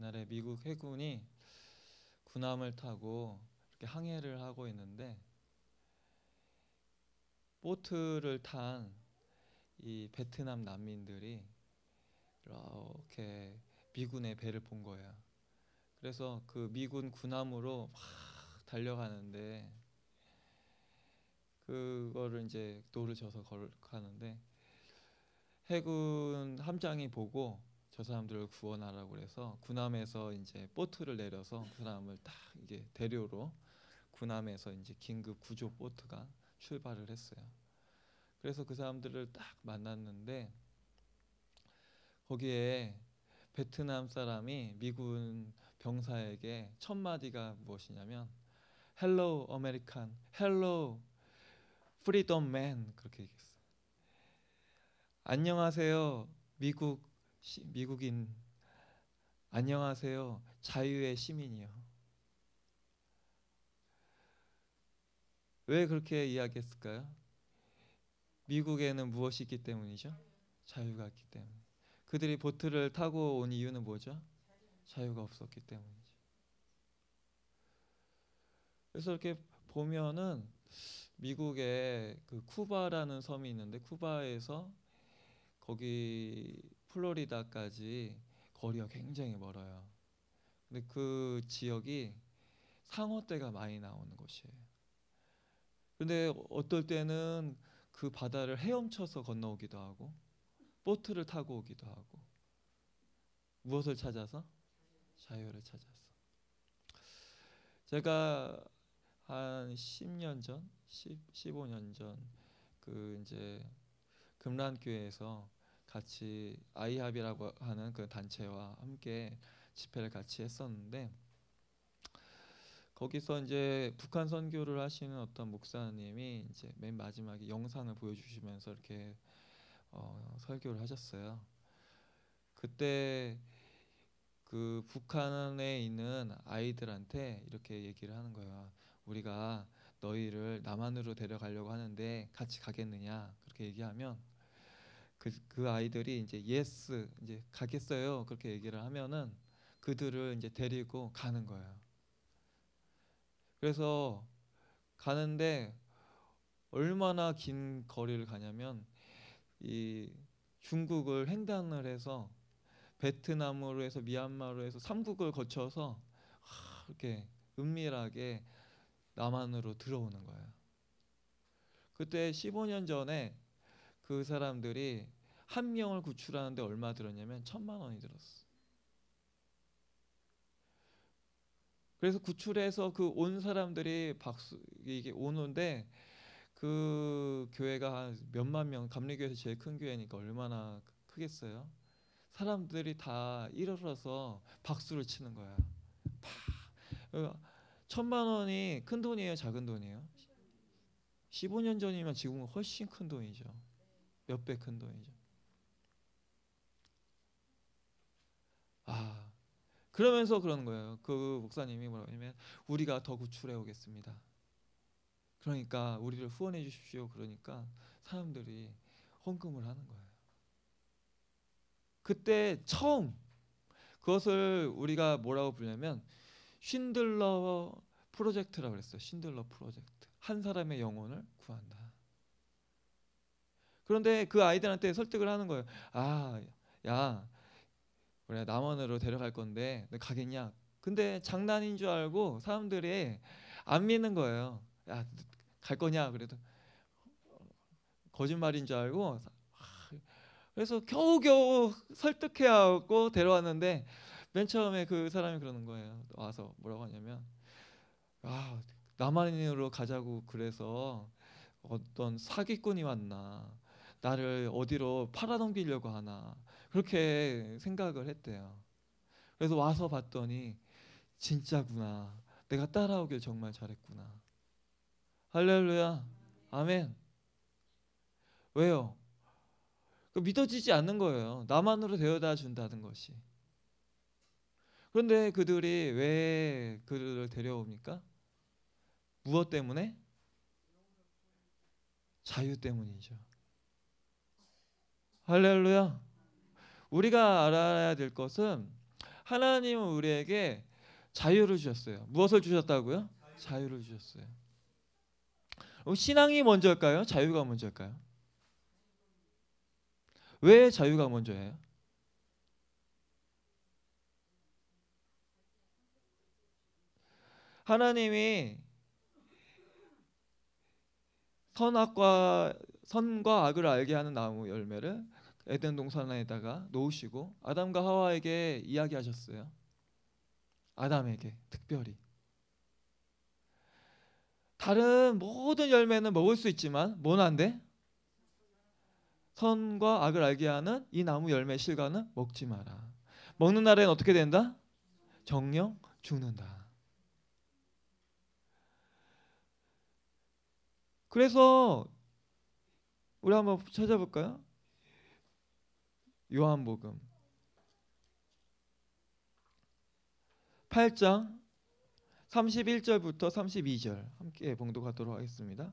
옛날에 미국 해군이 군함을 타고 이렇게 항해를 하고 있는데 보트를 탄 이 베트남 난민들이 이렇게 미군의 배를 본 거예요. 그래서 그 미군 군함으로 막 달려가는데 그거를 이제 노를 져서 걸어가는데 해군 함장이 보고 저 사람들을 구원하라고 그래서 군함에서 이제 보트를 내려서 그 사람을 딱 이게 대료로 군함에서 이제 긴급 구조 보트가 출발을 했어요. 그래서 그 사람들을 딱 만났는데 거기에 베트남 사람이 미군 병사에게 첫 마디가 무엇이냐면 "Hello, Hello, American. Freedom Man." 그렇게 얘기했어요. 안녕하세요. 미국 미국인 안녕하세요. 자유의 시민이요. 왜 그렇게 이야기했을까요? 미국에는 무엇이 있기 때문이죠? 자유가 있기 때문 그들이 보트를 타고 온 이유는 뭐죠? 자유가 없었기 때문이죠. 그래서 이렇게 보면은 미국에 그 쿠바라는 섬이 있는데 쿠바에서 거기 플로리다까지 거리가 굉장히 멀어요. 근데 그 지역이 상어떼가 많이 나오는 곳이에요. 근데 어떨 때는 그 바다를 헤엄쳐서 건너오기도 하고 보트를 타고 오기도 하고 무엇을 찾아서 자유를 찾아서 제가 한 10년 전, 10, 15년 전 그 이제 금란교회에서 같이 아이합이라고 하는 그 단체와 함께 집회를 같이 했었는데 거기서 이제 북한 선교를 하시는 어떤 목사님이 이제 맨 마지막에 영상을 보여주시면서 이렇게 어, 설교를 하셨어요. 그때 그 북한에 있는 아이들한테 이렇게 얘기를 하는 거예요. 우리가 너희를 남한으로 데려가려고 하는데 같이 가겠느냐 그렇게 얘기하면 그, 그 아이들이 이제 예스 이제 가겠어요 그렇게 얘기를 하면은 그들을 이제 데리고 가는 거예요. 그래서 가는데 얼마나 긴 거리를 가냐면 이 중국을 횡단을 해서 베트남으로 해서 미얀마로 해서 삼국을 거쳐서 이렇게 은밀하게 남한으로 들어오는 거예요. 그때 15년 전에 그 사람들이 한 명을 구출하는데 얼마 들었냐면 천만 원이 들었어. 그래서 구출해서 그 온 사람들이 박수 이게 오는데 그 교회가 한 몇만 명감리교에서 제일 큰 교회니까 얼마나 크겠어요. 사람들이 다 일어서서 박수를 치는 거야. 파. 어, 천만 원이 큰 돈이에요, 작은 돈이에요? 15년 전이면 지금은 훨씬 큰 돈이죠. 몇배 큰 돈이죠. 아 그러면서 그런 거예요. 그 목사님이 뭐냐면 우리가 더 구출해 오겠습니다. 그러니까 우리를 후원해 주십시오. 그러니까 사람들이 헌금을 하는 거예요. 그때 처음 그것을 우리가 뭐라고 부르냐면 신들러 프로젝트라고 그랬어요. 신들러 프로젝트. 한 사람의 영혼을 구한다. 그런데 그 아이들한테 설득을 하는 거예요. 아, 야, 우리가 남원으로 데려갈 건데 너 가겠냐? 근데 장난인 줄 알고 사람들이 안 믿는 거예요. 야, 갈 거냐? 그래도 거짓말인 줄 알고 아, 그래서 겨우겨우 설득해야 하고 데려왔는데 맨 처음에 그 사람이 그러는 거예요. 와서 뭐라고 하냐면 아, 남한으로 가자고 그래서 어떤 사기꾼이 왔나 나를 어디로 팔아넘기려고 하나 그렇게 생각을 했대요. 그래서 와서 봤더니 진짜구나. 내가 따라오길 정말 잘했구나. 할렐루야. 아멘. 왜요? 그 믿어지지 않는 거예요. 나만으로 되어다 준다는 것이. 그런데 그들이 왜 그들을 데려옵니까? 무엇 때문에? 자유 때문이죠. 할렐루야. 우리가 알아야 될 것은 하나님은 우리에게 자유를 주셨어요. 무엇을 주셨다고요? 자유를 주셨어요. 신앙이 먼저일까요? 자유가 먼저일까요? 왜 자유가 먼저예요? 하나님이 선악과 선과 악을 알게 하는 나무 열매를 에덴 동산에다가 놓으시고 아담과 하와에게 이야기하셨어요. 아담에게 특별히 다른 모든 열매는 먹을 수 있지만 뭐는 안 돼? 선과 악을 알게 하는 이 나무 열매 실과는 먹지 마라. 먹는 날엔 어떻게 된다? 정령 죽는다. 그래서 우리 한번 찾아볼까요? 요한복음 8장 31절부터 32절 함께 봉독하도록 하겠습니다.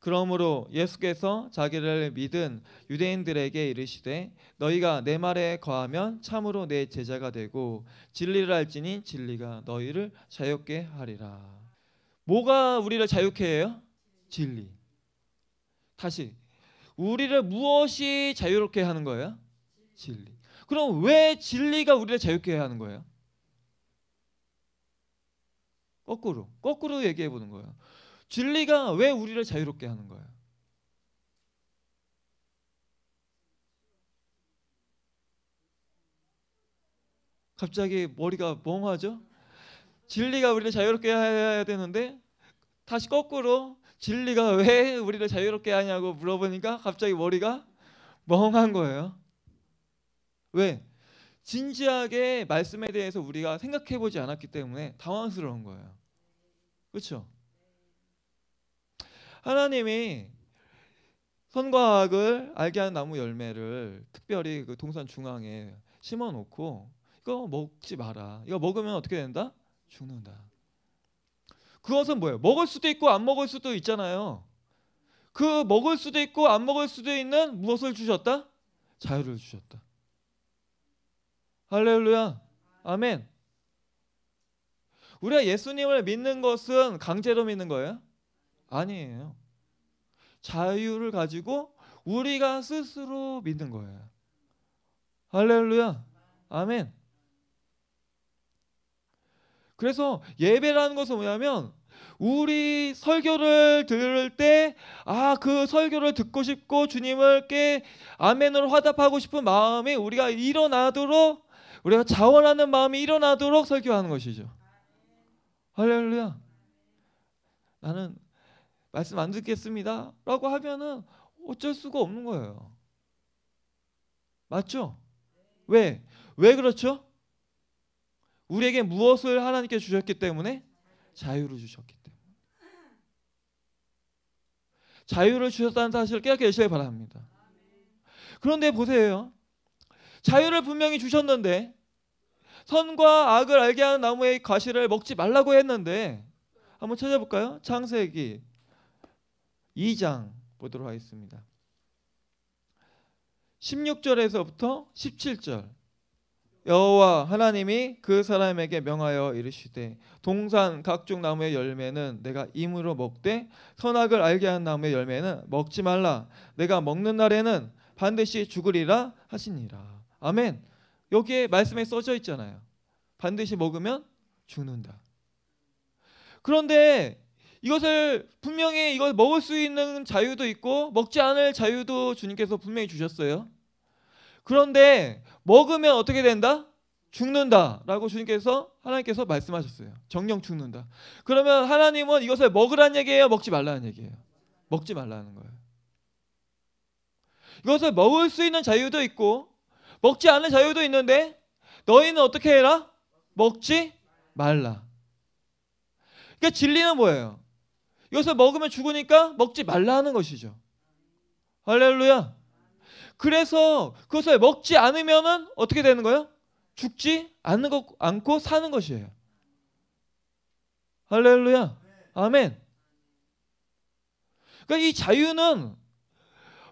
그러므로 예수께서 자기를 믿은 유대인들에게 이르시되 너희가 내 말에 거하면 참으로 내 제자가 되고 진리를 알지니 진리가 너희를 자유케 하리라. 뭐가 우리를 자유케 해요? 진리. 다시 우리를 무엇이 자유롭게 하는 거예요? 진리. 그럼 왜 진리가 우리를 자유롭게 하는 거예요? 거꾸로 거꾸로 얘기해 보는 거예요. 진리가 왜 우리를 자유롭게 하는 거예요? 갑자기 머리가 멍하죠? 진리가 우리를 자유롭게 해야 되는데 다시 거꾸로 진리가 왜 우리를 자유롭게 하냐고 물어보니까 갑자기 머리가 멍한 거예요. 왜? 진지하게 말씀에 대해서 우리가 생각해 보지 않았기 때문에 당황스러운 거예요. 그렇죠? 하나님이 선과 악을 알게 하는 나무 열매를 특별히 그 동산 중앙에 심어 놓고 이거 먹지 마라. 이거 먹으면 어떻게 된다? 죽는다. 그것은 뭐예요? 먹을 수도 있고 안 먹을 수도 있잖아요. 그 먹을 수도 있고 안 먹을 수도 있는 무엇을 주셨다? 자유를 주셨다. 할렐루야. 아멘. 우리가 예수님을 믿는 것은 강제로 믿는 거예요? 아니에요. 자유를 가지고 우리가 스스로 믿는 거예요. 할렐루야. 아멘. 그래서 예배라는 것은 뭐냐면 우리 설교를 들을 때 아 그 설교를 듣고 싶고 주님을께 아멘으로 화답하고 싶은 마음이 우리가 일어나도록 우리가 자원하는 마음이 일어나도록 설교하는 것이죠. 할렐루야. 나는 말씀 안 듣겠습니다라고 하면은 어쩔 수가 없는 거예요. 맞죠? 왜? 왜 그렇죠? 우리에게 무엇을 하나님께 주셨기 때문에 자유를 주셨기 때문에 자유를 주셨다는 사실을 깨닫게 되시길 바랍니다. 그런데 보세요. 자유를 분명히 주셨는데 선과 악을 알게 하는 나무의 과실을 먹지 말라고 했는데 한번 찾아볼까요? 창세기 2장 보도록 하겠습니다. 16절에서부터 17절 여호와 하나님이 그 사람에게 명하여 이르시되 동산 각종 나무의 열매는 내가 임으로 먹되 선악을 알게 한 나무의 열매는 먹지 말라 내가 먹는 날에는 반드시 죽으리라 하시니라 아멘 여기에 말씀에 써져 있잖아요 반드시 먹으면 죽는다 그런데 이것을 분명히 이걸 먹을 수 있는 자유도 있고 먹지 않을 자유도 주님께서 분명히 주셨어요 그런데 먹으면 어떻게 된다? 죽는다라고 주님께서 하나님께서 말씀하셨어요. 정령 죽는다. 그러면 하나님은 이것을 먹으란 얘기예요, 먹지 말라는 얘기예요. 먹지 말라는 거예요. 이것을 먹을 수 있는 자유도 있고 먹지 않을 자유도 있는데 너희는 어떻게 해라? 먹지 말라. 그러니까 진리는 뭐예요? 이것을 먹으면 죽으니까 먹지 말라는 것이죠. 할렐루야. 그래서 그것을 먹지 않으면은 어떻게 되는 거예요? 죽지 않는 것 않고 사는 것이에요. 할렐루야. 아멘. 그러니까 이 자유는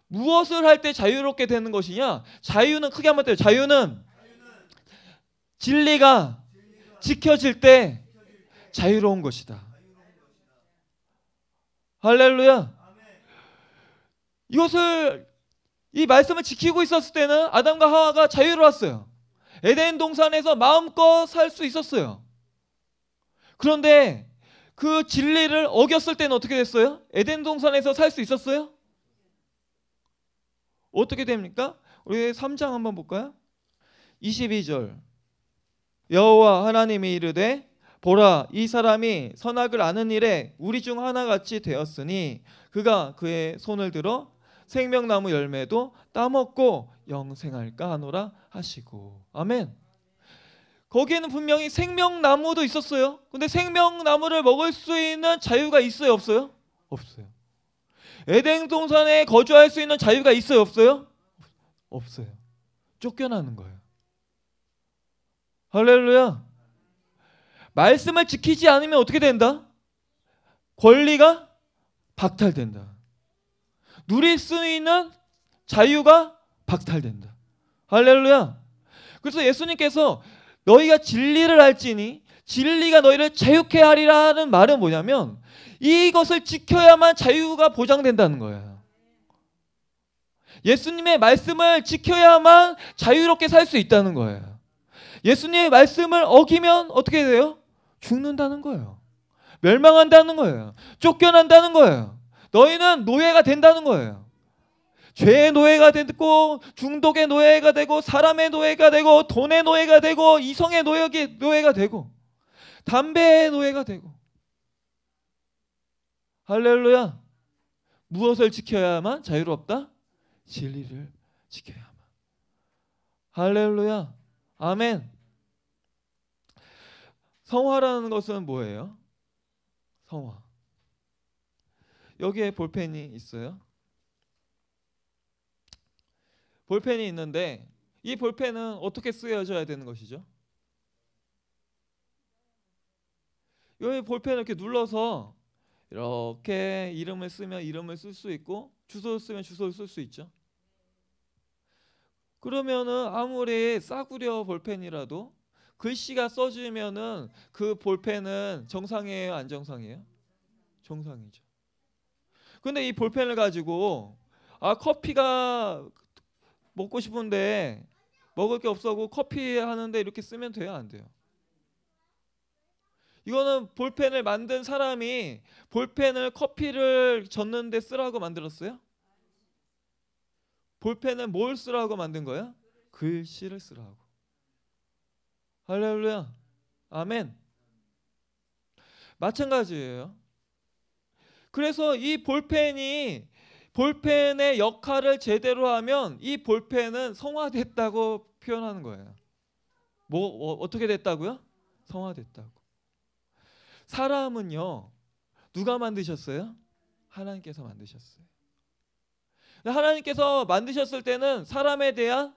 무엇을 할 때 자유롭게 되는 것이냐? 자유는 크게 한번 때려. 자유는 진리가 지켜질 때 자유로운 것이다. 할렐루야. 이것을 이 말씀을 지키고 있었을 때는 아담과 하와가 자유로웠어요. 에덴 동산에서 마음껏 살 수 있었어요. 그런데 그 진리를 어겼을 때는 어떻게 됐어요? 에덴 동산에서 살 수 있었어요? 어떻게 됩니까? 우리 3장 한번 볼까요? 22절 여호와 하나님이 이르되 보라 이 사람이 선악을 아는 일에 우리 중 하나같이 되었으니 그가 그의 손을 들어 생명나무 열매도 따먹고 영생할까 하노라 하시고 아멘. 거기에는 분명히 생명나무도 있었어요. 근데 생명나무를 먹을 수 있는 자유가 있어요, 없어요? 없어요. 에덴 동산에 거주할 수 있는 자유가 있어요, 없어요? 없어요. 쫓겨나는 거예요. 할렐루야. 말씀을 지키지 않으면 어떻게 된다? 권리가 박탈된다. 누릴 수 있는 자유가 박탈된다. 할렐루야. 그래서 예수님께서 너희가 진리를 알지니 진리가 너희를 자유케 하리라는 말은 뭐냐면 이것을 지켜야만 자유가 보장된다는 거예요. 예수님의 말씀을 지켜야만 자유롭게 살 수 있다는 거예요. 예수님의 말씀을 어기면 어떻게 돼요? 죽는다는 거예요. 멸망한다는 거예요. 쫓겨난다는 거예요. 너희는 노예가 된다는 거예요. 죄의 노예가 되고 중독의 노예가 되고 사람의 노예가 되고 돈의 노예가 되고 이성의 노예가 되고 담배의 노예가 되고 할렐루야 무엇을 지켜야만 자유롭다? 진리를 지켜야만 할렐루야 아멘 성화라는 것은 뭐예요? 성화 여기에 볼펜이 있어요. 볼펜이 있는데 이 볼펜은 어떻게 쓰여져야 되는 것이죠? 여기 볼펜을 이렇게 눌러서 이렇게 이름을 쓰면 이름을 쓸 수 있고 주소를 쓰면 주소를 쓸 수 있죠. 그러면은 아무리 싸구려 볼펜이라도 글씨가 써지면은 그 볼펜은 정상이에요, 안 정상이에요? 정상이죠. 근데 이 볼펜을 가지고 아 커피가 먹고 싶은데 먹을 게 없어고 커피 하는데 이렇게 쓰면 돼요 안 돼요? 이거는 볼펜을 만든 사람이 볼펜을 커피를 젓는데 쓰라고 만들었어요? 볼펜은 뭘 쓰라고 만든 거야? 글씨를 쓰라고. 할렐루야. 아멘. 마찬가지예요. 그래서 이 볼펜이 볼펜의 역할을 제대로 하면 이 볼펜은 성화됐다고 표현하는 거예요. 뭐 어, 어떻게 됐다고요? 성화됐다고. 사람은요. 누가 만드셨어요? 하나님께서 만드셨어요. 하나님께서 만드셨을 때는 사람에 대한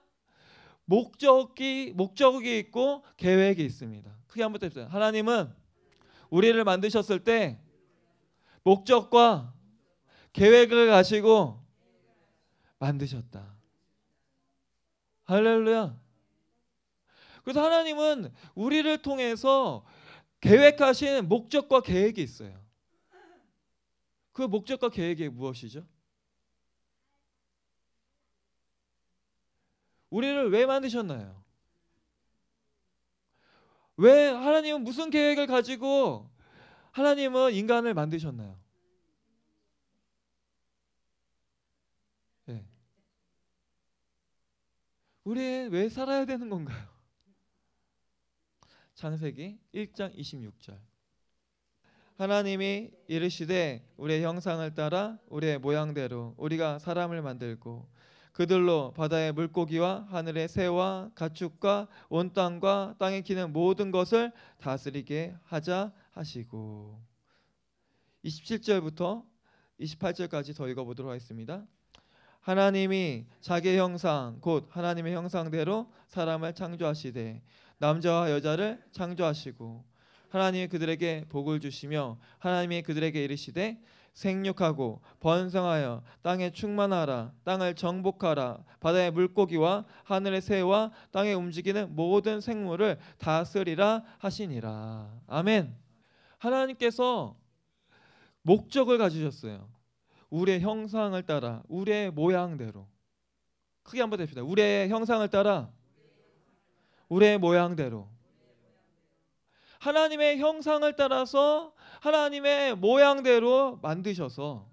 목적이 목적이 있고 계획이 있습니다. 크게 한번 해보세요. 하나님은 우리를 만드셨을 때 목적과 계획을 가지고 만드셨다. 할렐루야. 그래서 하나님은 우리를 통해서 계획하신 목적과 계획이 있어요. 그 목적과 계획이 무엇이죠? 우리를 왜 만드셨나요? 왜 하나님은 무슨 계획을 가지고 하나님은 인간을 만드셨나요? 네. 우리 왜 살아야 되는 건가요? 창세기 1장 26절. 하나님이 이르시되 우리의 형상을 따라 우리의 모양대로 우리가 사람을 만들고 그들로 바다의 물고기와 하늘의 새와 가축과 온 땅과 땅에 기는 모든 것을 다스리게 하자 하시고 27절부터 28절까지 더 읽어보도록 하겠습니다. 하나님이 자기 형상 곧 하나님의 형상대로 사람을 창조하시되 남자와 여자를 창조하시고 하나님이 그들에게 복을 주시며 하나님이 그들에게 이르시되 생육하고 번성하여 땅에 충만하라 땅을 정복하라 바다의 물고기와 하늘의 새와 땅에 움직이는 모든 생물을 다스리라 하시니라 아멘 하나님께서 목적을 가지셨어요 우리의 형상을 따라 우리의 모양대로 크게 한번 됩시다. 우리의 형상을 따라 우리의 모양대로 하나님의 형상을 따라서 하나님의 모양대로 만드셔서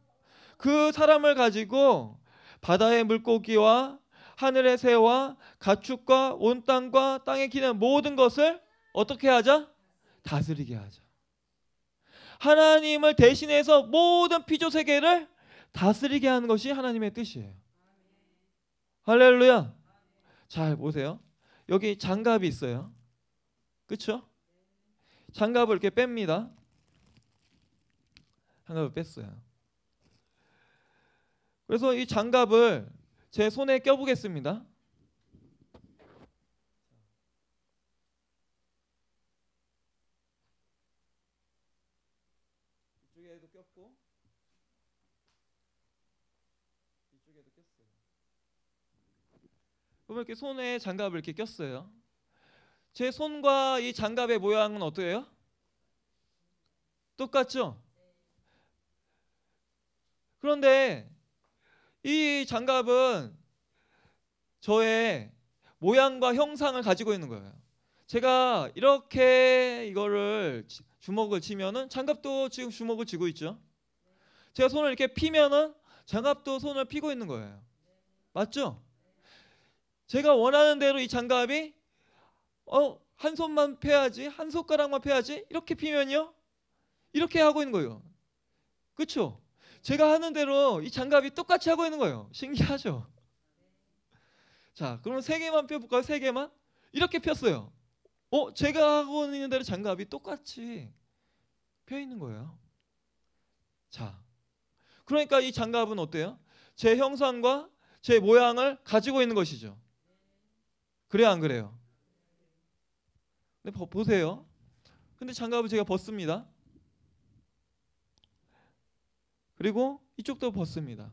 그 사람을 가지고 바다의 물고기와 하늘의 새와 가축과 온 땅과 땅에 기는 모든 것을 어떻게 하자? 다스리게 하자. 하나님을 대신해서 모든 피조 세계를 다스리게 하는 것이 하나님의 뜻이에요. 할렐루야. 잘 보세요. 여기 장갑이 있어요. 그렇죠? 장갑을 이렇게 뺍니다. 장갑을 뺐어요. 그래서 이 장갑을 제 손에 껴보겠습니다. 꼈어요. 그러면 이렇게 손에 장갑을 이렇게 꼈어요. 제 손과 이 장갑의 모양은 어때요? 똑같죠? 그런데 이 장갑은 저의 모양과 형상을 가지고 있는 거예요. 제가 이렇게 이거를 주먹을 치면은 장갑도 지금 주먹을 쥐고 있죠. 제가 손을 이렇게 피면은 장갑도 손을 피고 있는 거예요. 맞죠? 제가 원하는 대로 이 장갑이 어, 한 손만 패야지, 한 손가락만 패야지 이렇게 피면요. 이렇게 하고 있는 거예요. 그렇죠? 제가 하는 대로 이 장갑이 똑같이 하고 있는 거예요. 신기하죠? 자, 그럼 세 개만 펴 볼까요? 세 개만? 이렇게 폈어요. 어, 제가 하고 있는 대로 장갑이 똑같이 펴 있는 거예요. 자, 그러니까 이 장갑은 어때요? 제 형상과 제 모양을 가지고 있는 것이죠. 그래안 그래요? 근데 보세요. 근데 장갑을 제가 벗습니다. 그리고 이쪽도 벗습니다.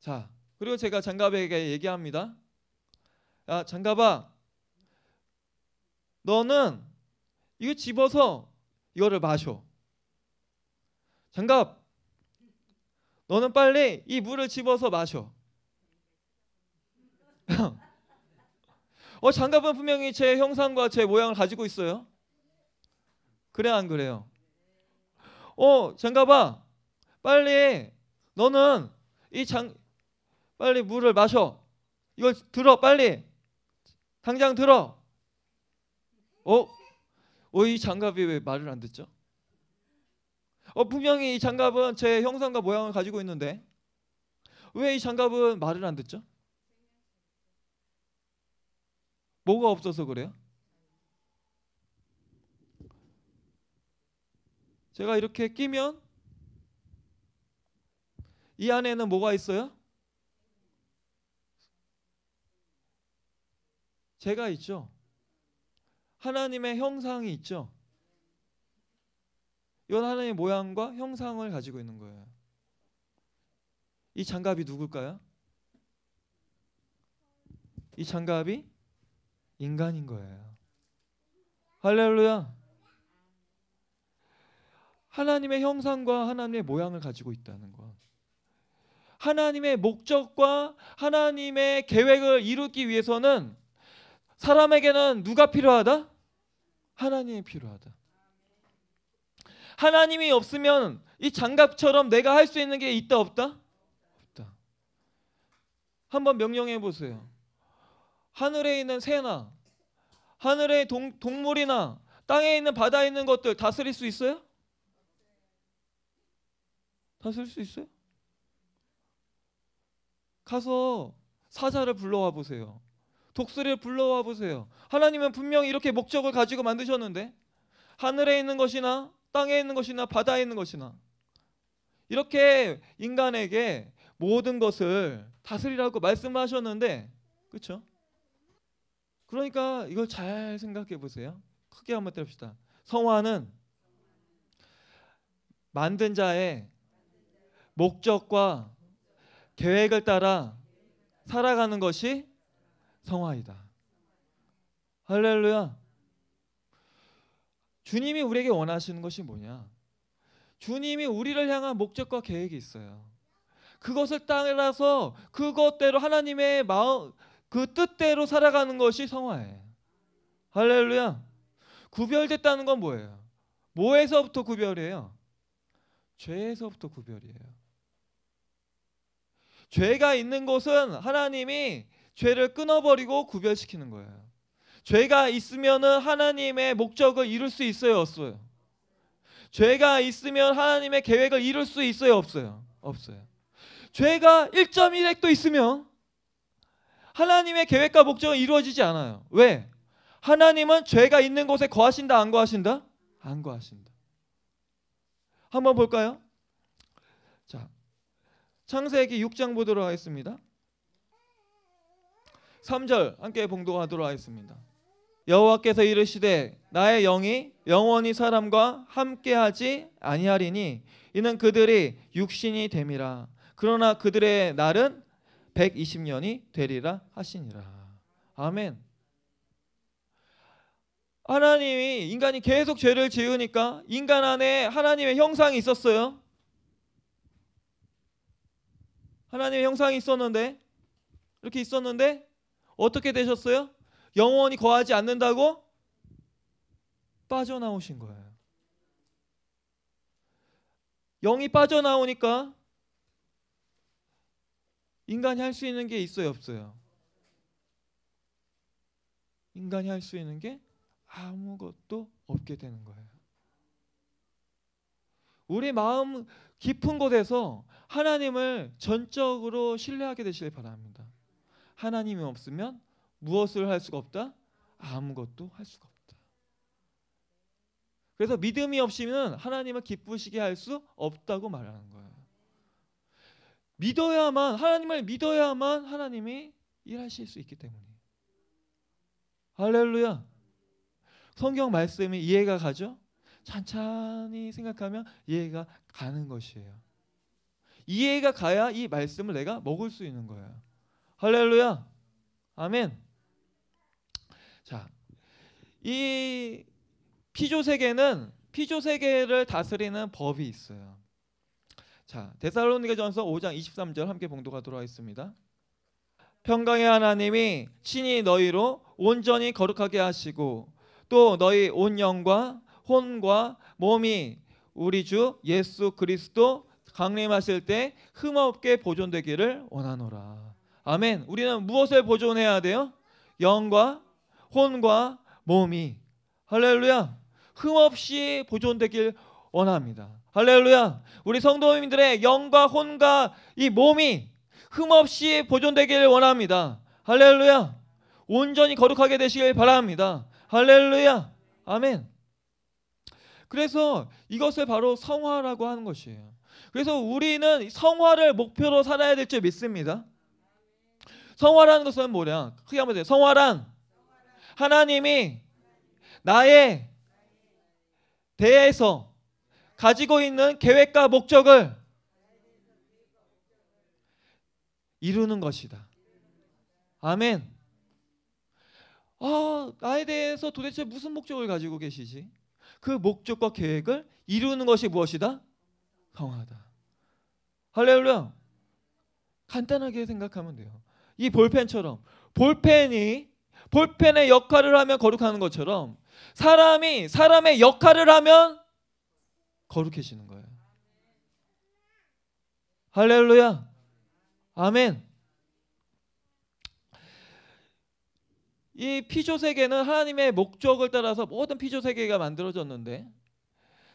자, 그리고 제가 장갑에게 얘기합니다. 야, 아, 장갑아. 너는 이거 집어서 이거를 마셔. 장갑 너는 빨리 이 물을 집어서 마셔. 어 장갑은 분명히 제 형상과 제 모양을 가지고 있어요. 그래 안 그래요? 어 장갑아 빨리 너는 이 장 빨리 물을 마셔. 이걸 들어 빨리 당장 들어. 어? 어이 장갑이 왜 말을 안 듣죠? 어, 분명히 이 장갑은 제 형상과 모양을 가지고 있는데 왜 이 장갑은 말을 안 듣죠? 뭐가 없어서 그래요? 제가 이렇게 끼면 이 안에는 뭐가 있어요? 제가 있죠. 하나님의 형상이 있죠. 이건 하나님의 모양과 형상을 가지고 있는 거예요. 이 장갑이 누굴까요? 이 장갑이 인간인 거예요. 할렐루야. 하나님의 형상과 하나님의 모양을 가지고 있다는 것. 하나님의 목적과 하나님의 계획을 이루기 위해서는 사람에게는 누가 필요하다? 하나님이 필요하다. 하나님이 없으면 이 장갑처럼 내가 할 수 있는 게 있다 없다? 없다. 한번 명령해 보세요. 하늘에 있는 새나 하늘에 동, 동물이나 땅에 있는 바다에 있는 것들 다스릴 수 있어요? 다스릴 수 있어요? 가서 사자를 불러와 보세요. 독수리를 불러와 보세요. 하나님은 분명히 이렇게 목적을 가지고 만드셨는데 하늘에 있는 것이나 땅에 있는 것이나 바다에 있는 것이나 이렇게 인간에게 모든 것을 다스리라고 말씀하셨는데 그렇죠? 그러니까 이걸 잘 생각해 보세요. 크게 한번 때립시다. 성화는 만든 자의 목적과 계획을 따라 살아가는 것이 성화이다. 할렐루야. 주님이 우리에게 원하시는 것이 뭐냐? 주님이 우리를 향한 목적과 계획이 있어요. 그것을 따라서 그것대로 하나님의 마음 그 뜻대로 살아가는 것이 성화예요. 할렐루야. 구별됐다는 건 뭐예요? 뭐에서부터 구별이에요? 죄에서부터 구별이에요. 죄가 있는 곳은 하나님이 죄를 끊어버리고 구별시키는 거예요. 죄가 있으면은 하나님의 목적을 이룰 수 있어요, 없어요? 죄가 있으면 하나님의 계획을 이룰 수 있어요, 없어요? 없어요. 죄가 1.1핵도 있으면 하나님의 계획과 목적은 이루어지지 않아요. 왜? 하나님은 죄가 있는 곳에 거하신다, 안 거하신다? 안 거하신다. 한번 볼까요? 자, 창세기 6장 보도록 하겠습니다. 3절 함께 봉독하도록 하겠습니다. 여호와께서 이르시되 나의 영이 영원히 사람과 함께하지 아니하리니 이는 그들이 육신이 됨이라 그러나 그들의 날은 120년이 되리라 하시니라 아멘 하나님이 인간이 계속 죄를 지으니까 인간 안에 하나님의 형상이 있었어요 하나님의 형상이 있었는데 이렇게 있었는데 어떻게 되셨어요? 영원히 거하지 않는다고 빠져나오신 거예요. 영이 빠져나오니까 인간이 할 수 있는 게 있어요, 없어요? 인간이 할 수 있는 게 아무것도 없게 되는 거예요. 우리 마음 깊은 곳에서 하나님을 전적으로 신뢰하게 되시길 바랍니다. 하나님이 없으면 무엇을 할 수가 없다? 아무것도 할 수가 없다. 그래서 믿음이 없이는 하나님을 기쁘시게 할 수 없다고 말하는 거예요. 믿어야만 하나님을 믿어야만 하나님이 일하실 수 있기 때문이에요. 할렐루야. 성경 말씀이 이해가 가죠? 찬찬히 생각하면 이해가 가는 것이에요. 이해가 가야 이 말씀을 내가 먹을 수 있는 거예요. 할렐루야. 아멘. 자, 이 피조 세계는 피조 세계를 다스리는 법이 있어요. 자, 데살로니가전서 5장 23절 함께 봉도가 들어와 있습니다. 평강의 하나님이 친히 너희로 온전히 거룩하게 하시고 또 너희 온 영과 혼과 몸이 우리 주 예수 그리스도 강림하실 때 흠없게 보존되기를 원하노라. 아멘. 우리는 무엇을 보존해야 돼요? 영과 혼과 몸이 할렐루야 흠없이 보존되길 원합니다. 할렐루야 우리 성도님들의 영과 혼과 이 몸이 흠없이 보존되길 원합니다. 할렐루야 온전히 거룩하게 되시길 바랍니다. 할렐루야 아멘 그래서 이것을 바로 성화라고 하는 것이에요. 그래서 우리는 성화를 목표로 살아야 될 줄 믿습니다. 성화라는 것은 뭐냐? 크게 한번 보세요. 성화란 하나님이 나에 대해서 가지고 있는 계획과 목적을 이루는 것이다. 아멘. 아, 나에 대해서 도대체 무슨 목적을 가지고 계시지? 그 목적과 계획을 이루는 것이 무엇이다? 성화다. 할렐루야. 간단하게 생각하면 돼요. 이 볼펜처럼 볼펜이 볼펜의 역할을 하면 거룩하는 것처럼 사람이 사람의 역할을 하면 거룩해지는 거예요. 할렐루야. 아멘. 이 피조 세계는 하나님의 목적을 따라서 모든 피조 세계가 만들어졌는데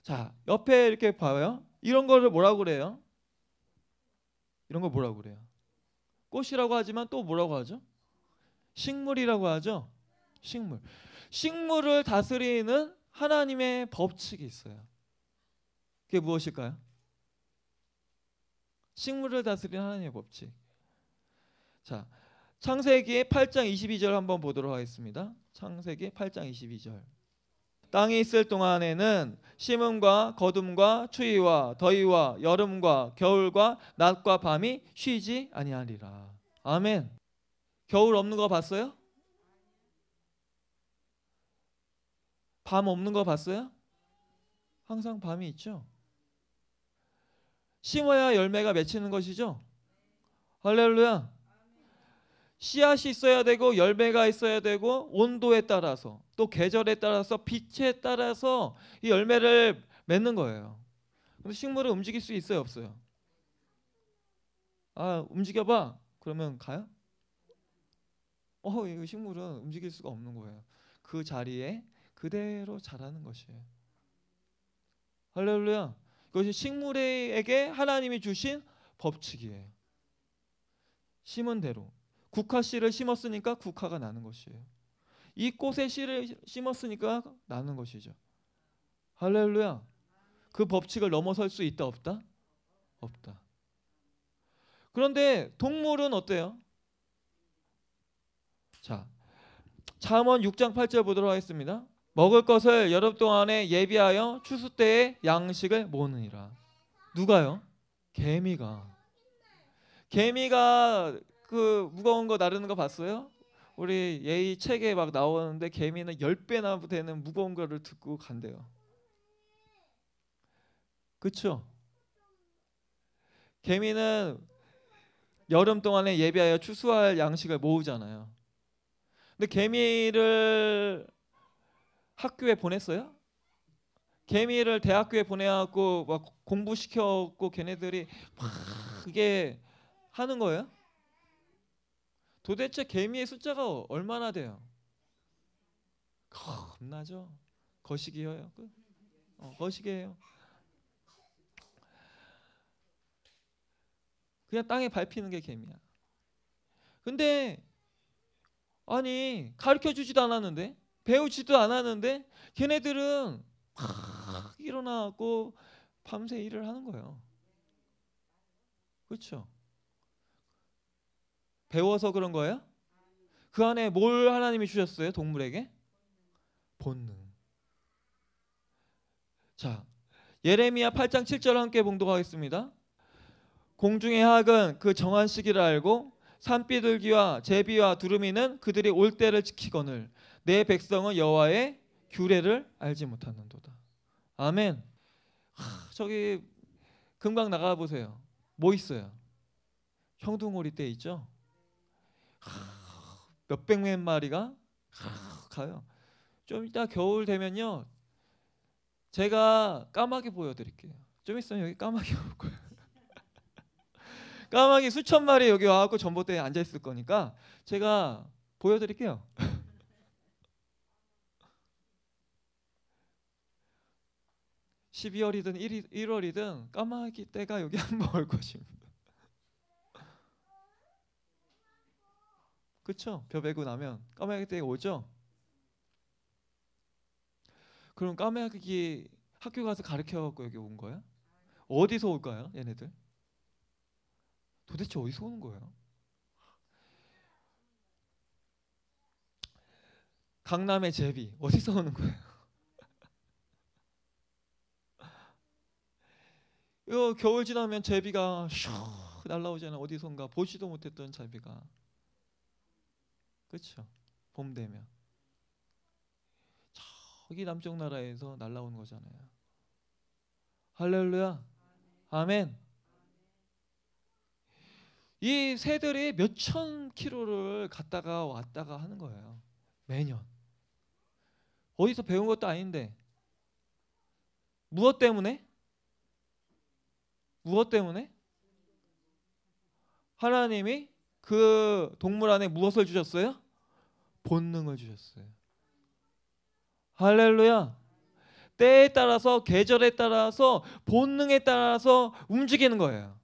자, 옆에 이렇게 봐요. 이런 거를 뭐라고 그래요? 이런 거 뭐라고 그래요? 꽃이라고 하지만 또 뭐라고 하죠? 식물이라고 하죠. 식물. 식물을 다스리는 하나님의 법칙이 있어요. 그게 무엇일까요? 식물을 다스리는 하나님의 법칙. 자, 창세기 8장 22절 한번 보도록 하겠습니다. 창세기 8장 22절. 땅이 있을 동안에는 심음과 거둠과 추위와 더위와 여름과 겨울과 낮과 밤이 쉬지 아니하리라. 아멘. 겨울 없는 거 봤어요? 밤 없는 거 봤어요? 항상 밤이 있죠. 심어야 열매가 맺히는 것이죠. 할렐루야. 씨앗이 있어야 되고 열매가 있어야 되고 온도에 따라서 또 계절에 따라서 빛에 따라서 이 열매를 맺는 거예요. 근데 식물을 움직일 수 있어요, 없어요? 아, 움직여 봐. 그러면 가요? 어, 이 식물은 움직일 수가 없는 거예요. 그 자리에 그대로 자라는 것이에요. 할렐루야. 이것이 식물에게 하나님이 주신 법칙이에요. 심은 대로. 국화 씨를 심었으니까 국화가 나는 것이에요. 이꽃의 씨를 심었으니까 나는 것이죠. 할렐루야. 그 법칙을 넘어설 수 있다 없다? 없다. 그런데 동물은 어때요? 자, 잠언 6장 8절 보도록 하겠습니다. 먹을 것을 여름 동안에 예비하여 추수 때에 양식을 모으느니라. 누가요? 개미가. 개미가 그 무거운 거 나르는 거 봤어요? 우리 예의 책에 막 나오는데 개미는 1배나 되는 무거운 거를 듣고 간대요. 그렇죠? 개미는 여름 동안에 예비하여 추수할 양식을 모으잖아요. 근데 개미를 학교에 보냈어요? 개미를 대학교에 보내갖고 막공부시켜갖고 걔네들이 막 이게 하는 거예요? 도대체 개미의 숫자가 얼마나 돼요? 겁나죠? 거시기예요. 그, 어, 거시기예요. 그냥 땅에 밟히는 게 개미야. 근데 아니 가르쳐 주지도 않았는데 배우지도 않았는데 걔네들은 막 일어나고 밤새 일을 하는 거예요. 그렇죠? 배워서 그런 거예요? 그 안에 뭘 하나님이 주셨어요? 동물에게 본능. 자, 예레미야 8장 7절 함께 봉독하겠습니다. 공중의 학은 그 정한 시기를 알고 산비둘기와 제비와 두루미는 그들이 올 때를 지키거늘 내 백성은 여호와의 규례를 알지 못하는도다. 아멘. 하, 저기 금강 나가 보세요. 뭐 있어요? 형둥오리 떼 있죠? 몇백만 마리가 하, 가요. 좀 이따 겨울 되면요. 제가 까마귀 보여드릴게요. 좀 있으면 여기 까마귀 올 거예요. 까마귀 수천 마리 여기 와갖고 전봇대에 앉아 있을 거니까 제가 보여드릴게요. 1 2월이든1월이든 까마귀 때가 여기 한 번 올 것입니다. 그쵸? 벼 베고 나면 까마귀 때가 오죠? 그럼 까마귀 학교 가서 가르쳐갖고 여기 온 거야? 어디서 올까요? 얘네들? 도대체 어디서 오는 거예요? 강남의 제비 어디서 오는 거예요? 요 겨울 지나면 제비가 슉 날라오잖아요. 어디선가 보지도 못했던 제비가. 그렇죠. 봄 되면 저기 남쪽 나라에서 날라온 거잖아요. 할렐루야. 아멘. 이 새들이 몇 천 킬로를 갔다가 왔다가 하는 거예요. 매년. 어디서 배운 것도 아닌데. 무엇 때문에? 무엇 때문에? 하나님이 그 동물 안에 무엇을 주셨어요? 본능을 주셨어요. 할렐루야. 때에 따라서 계절에 따라서 본능에 따라서 움직이는 거예요.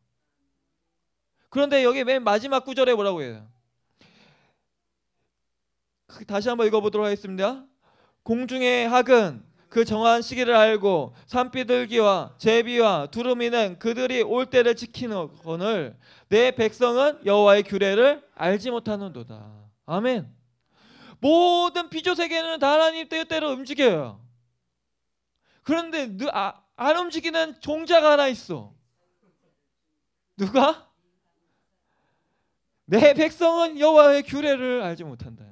그런데 여기 맨 마지막 구절에 뭐라고 해요? 그 다시 한번 읽어보도록 하겠습니다. 공중의 학은 그 정한 시기를 알고 산비둘기와 제비와 두루미는 그들이 올 때를 지키는 건을 내 백성은 여호와의 규례를 알지 못하는도다. 아멘. 모든 피조 세계는 다 하나님 때때로 움직여요. 그런데 아, 안 움직이는 종자가 하나 있어. 누가? 내 백성은 여호와의 규례를 알지 못한다.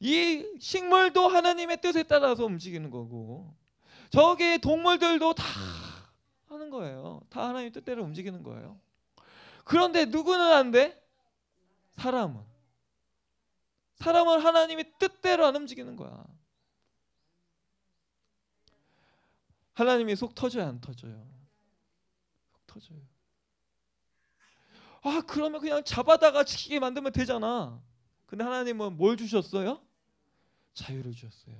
이 식물도 하나님의 뜻에 따라서 움직이는 거고 저기 동물들도 다 하는 거예요. 다 하나님 뜻대로 움직이는 거예요. 그런데 누구는 안 돼? 사람은. 사람은 하나님이 뜻대로 안 움직이는 거야. 하나님이 속 터져야 안 터져요. 속 터져요. 아 그러면 그냥 잡아다가 지키게 만들면 되잖아. 근데 하나님은 뭘 주셨어요? 자유를 주셨어요.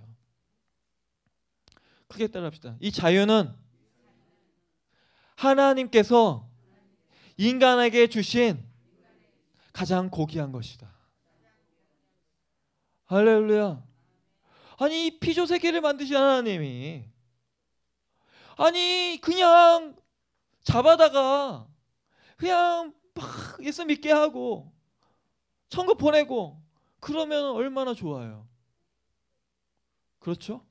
크게 따라합시다. 이 자유는 하나님께서 인간에게 주신 가장 고귀한 것이다. 할렐루야. 아니 이 피조 세계를 만드신 하나님이 아니 그냥 잡아다가 그냥 막 예수 믿게 하고 천국 보내고 그러면 얼마나 좋아요. 그렇죠?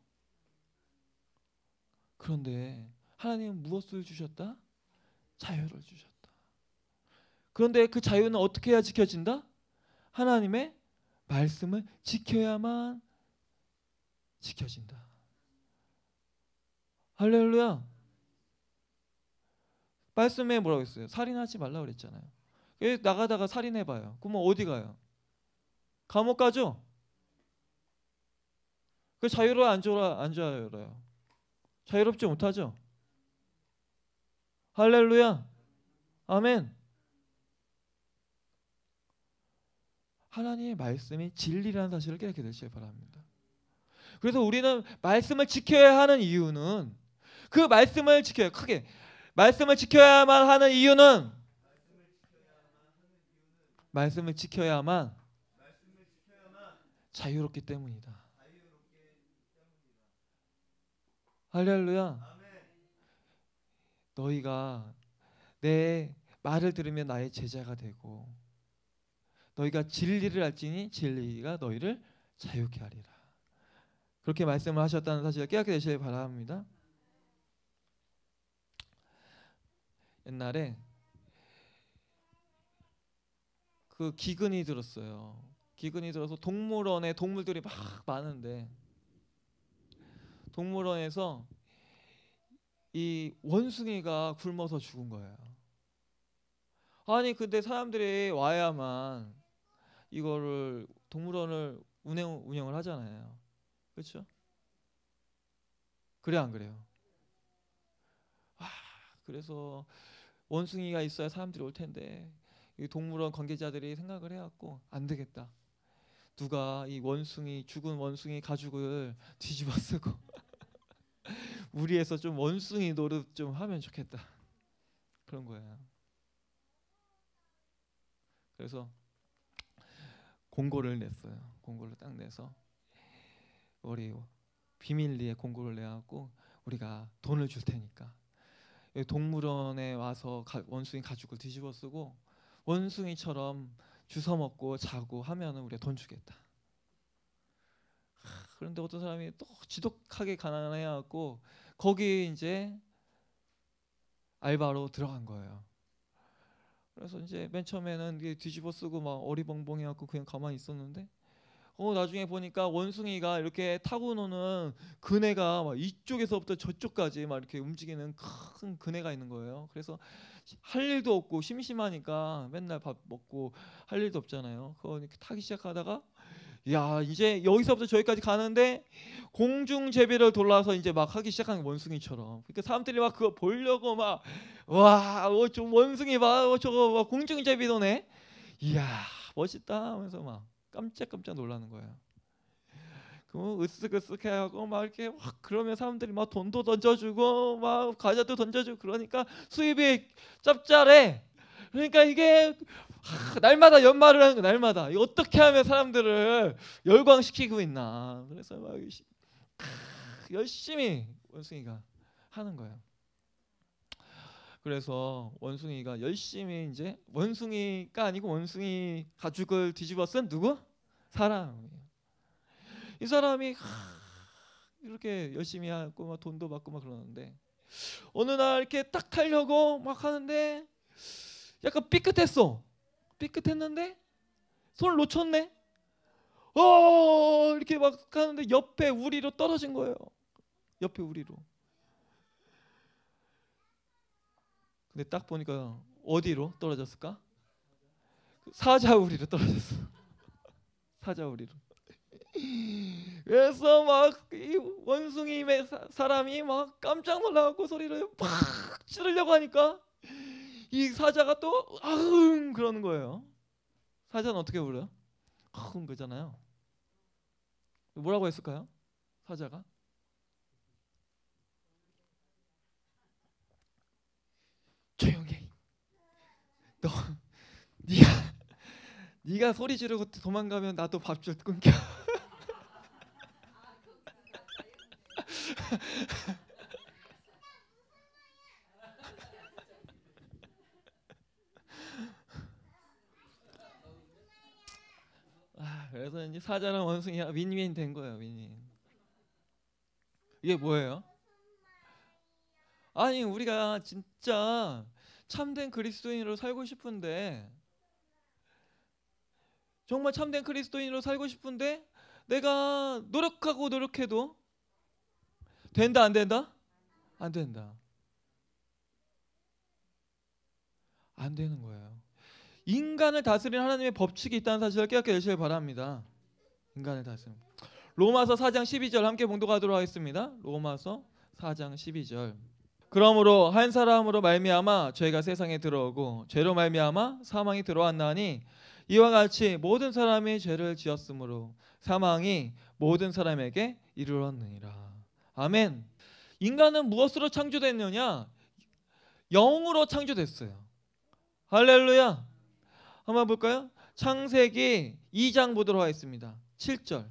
그런데 하나님은 무엇을 주셨다? 자유를 주셨다. 그런데 그 자유는 어떻게 해야 지켜진다? 하나님의 말씀을 지켜야만 지켜진다. 할렐루야. 말씀에 뭐라고 했어요? 살인하지 말라 그랬잖아요. 예, 나가다가 살인해봐요. 그러면 뭐 어디 가요? 감옥 가죠? 그 자유로 안 좋아 안 좋아요. 자유롭지 못하죠. 할렐루야. 아멘. 하나님의 말씀이 진리라는 사실을 깨닫게 되시기 바랍니다. 그래서 우리는 말씀을 지켜야 하는 이유는 그 말씀을 지켜야 크게 말씀을 지켜야만 하는 이유는 말씀을 지켜야만, 말씀을 지켜야만 자유롭기 때문이다. 할렐루야. 너희가 내 말을 들으면 나의 제자가 되고 너희가 진리를 알지니 진리가 너희를 자유케 하리라. 그렇게 말씀을 하셨다는 사실을 깨닫게 되시길 바랍니다. 옛날에 그 기근이 들었어요. 기근이 들어서 동물원에 동물들이 막 많은데 동물원에서 이 원숭이가 굶어서 죽은 거예요. 아니 근데 사람들이 와야만 이거를 동물원을 운영 운영을 하잖아요. 그렇죠? 그래 안 그래요? 아, 그래서 원숭이가 있어야 사람들이 올 텐데 이 동물원 관계자들이 생각을 해왔고안 되겠다. 누가 이 원숭이 죽은 원숭이 가죽을 뒤집어 쓰고 우리에서 좀 원숭이 노릇 좀 하면 좋겠다. 그런 거예요. 그래서 공고를 냈어요. 공고를 딱 내서 우리 비밀리에 공고를 내갖고 우리가 돈을 줄 테니까 동물원에 와서 가, 원숭이 가죽을 뒤집어 쓰고 원숭이처럼 주워 먹고 자고 하면은 우리가 돈 주겠다. 그런데 어떤 사람이 또 지독하게 가난해 갖고 거기 에 이제 알바로 들어간 거예요. 그래서 이제 맨 처음에는 뒤집어 쓰고 막 어리벙벙해 갖고 그냥 가만히 있었는데 어 나중에 보니까 원숭이가 이렇게 타고 노는 그네가 막 이쪽에서부터 저쪽까지 막 이렇게 움직이는 큰 그네가 있는 거예요. 그래서 할 일도 없고 심심하니까 맨날 밥 먹고 할 일도 없잖아요. 그거 이렇게 타기 시작하다가 야 이제 여기서부터 저기까지 가는데 공중 제비를 돌아서 이제 막 하기 시작한 원숭이처럼 그러니까 사람들이 막 그거 보려고 막와저 어, 원숭이 봐 어, 저거 공중 제비도네 이야 멋있다 하면서 막 깜짝깜짝 놀라는 거예요. 그 으쓱으쓱해하고 막 이렇게 확 그러면 사람들이 막 돈도 던져주고 막 과자도 던져주고 그러니까 수입이 짭짤해. 그러니까 이게 하, 날마다 연말을 하는 거 날마다 이 어떻게 하면 사람들을 열광시키고 있나. 그래서 막 열심히 원숭이가 하는 거예요. 그래서 원숭이가 열심히 이제 원숭이가 아니고 원숭이 가죽을 뒤집어 쓴 누구? 사람이에요. 이 사람이 하, 이렇게 열심히 하고 막 돈도 받고 막 그러는데 어느 날 이렇게 딱하려고막 하는데 약간 삐끗했어. 삐끗했는데 손을 놓쳤네. 어 이렇게 막 하는데 옆에 우리로 떨어진 거예요. 옆에 우리로. 근데 딱 보니까 어디로 떨어졌을까? 그 사자우리로 떨어졌어. 사자우리로. 그래서 막 이 원숭이 사람이 막 깜짝 놀라고 소리를 팍 지르려고 하니까 이 사자가 또 아흥 그러는 거예요. 사자는 어떻게 불러요? 아흥 그잖아요. 뭐라고 했을까요? 사자가 너 네가 네가 소리 지르고 도망가면 나도 밥줄 끊겨. 아, 그래서 이제 사자랑 원숭이가 윈윈 된 거예요, 윈윈. 이게 뭐예요? 아니, 우리가 진짜 참된 그리스도인으로 살고 싶은데 정말 참된 그리스도인으로 살고 싶은데 내가 노력하고 노력해도 된다 안 된다? 안 된다. 안 되는 거예요. 인간을 다스리는 하나님의 법칙이 있다는 사실을 깨닫게 되시길 바랍니다. 인간을 다스림. 로마서 4장 12절 함께 봉독하도록 하겠습니다. 로마서 4장 12절. 그러므로 한 사람으로 말미암아 죄가 세상에 들어오고 죄로 말미암아 사망이 들어왔나니 이와 같이 모든 사람이 죄를 지었으므로 사망이 모든 사람에게 이르렀느니라. 아멘. 인간은 무엇으로 창조됐느냐? 영으로 창조됐어요. 할렐루야. 한번 볼까요? 창세기 2장 보도록 하겠습니다. 7절.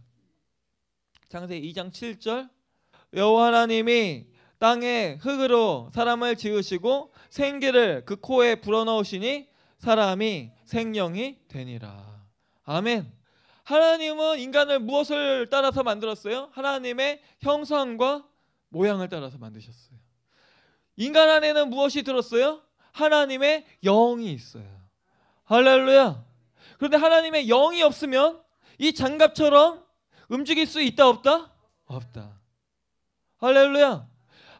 창세기 2장 7절. 여호와 하나님이 땅의 흙으로 사람을 지으시고 생기를 그 코에 불어넣으시니 사람이 생명이 되니라. 아멘. 하나님은 인간을 무엇을 따라서 만들었어요? 하나님의 형상과 모양을 따라서 만드셨어요. 인간 안에는 무엇이 들었어요? 하나님의 영이 있어요. 할렐루야. 그런데 하나님의 영이 없으면 이 장갑처럼 움직일 수 있다 없다? 없다. 할렐루야.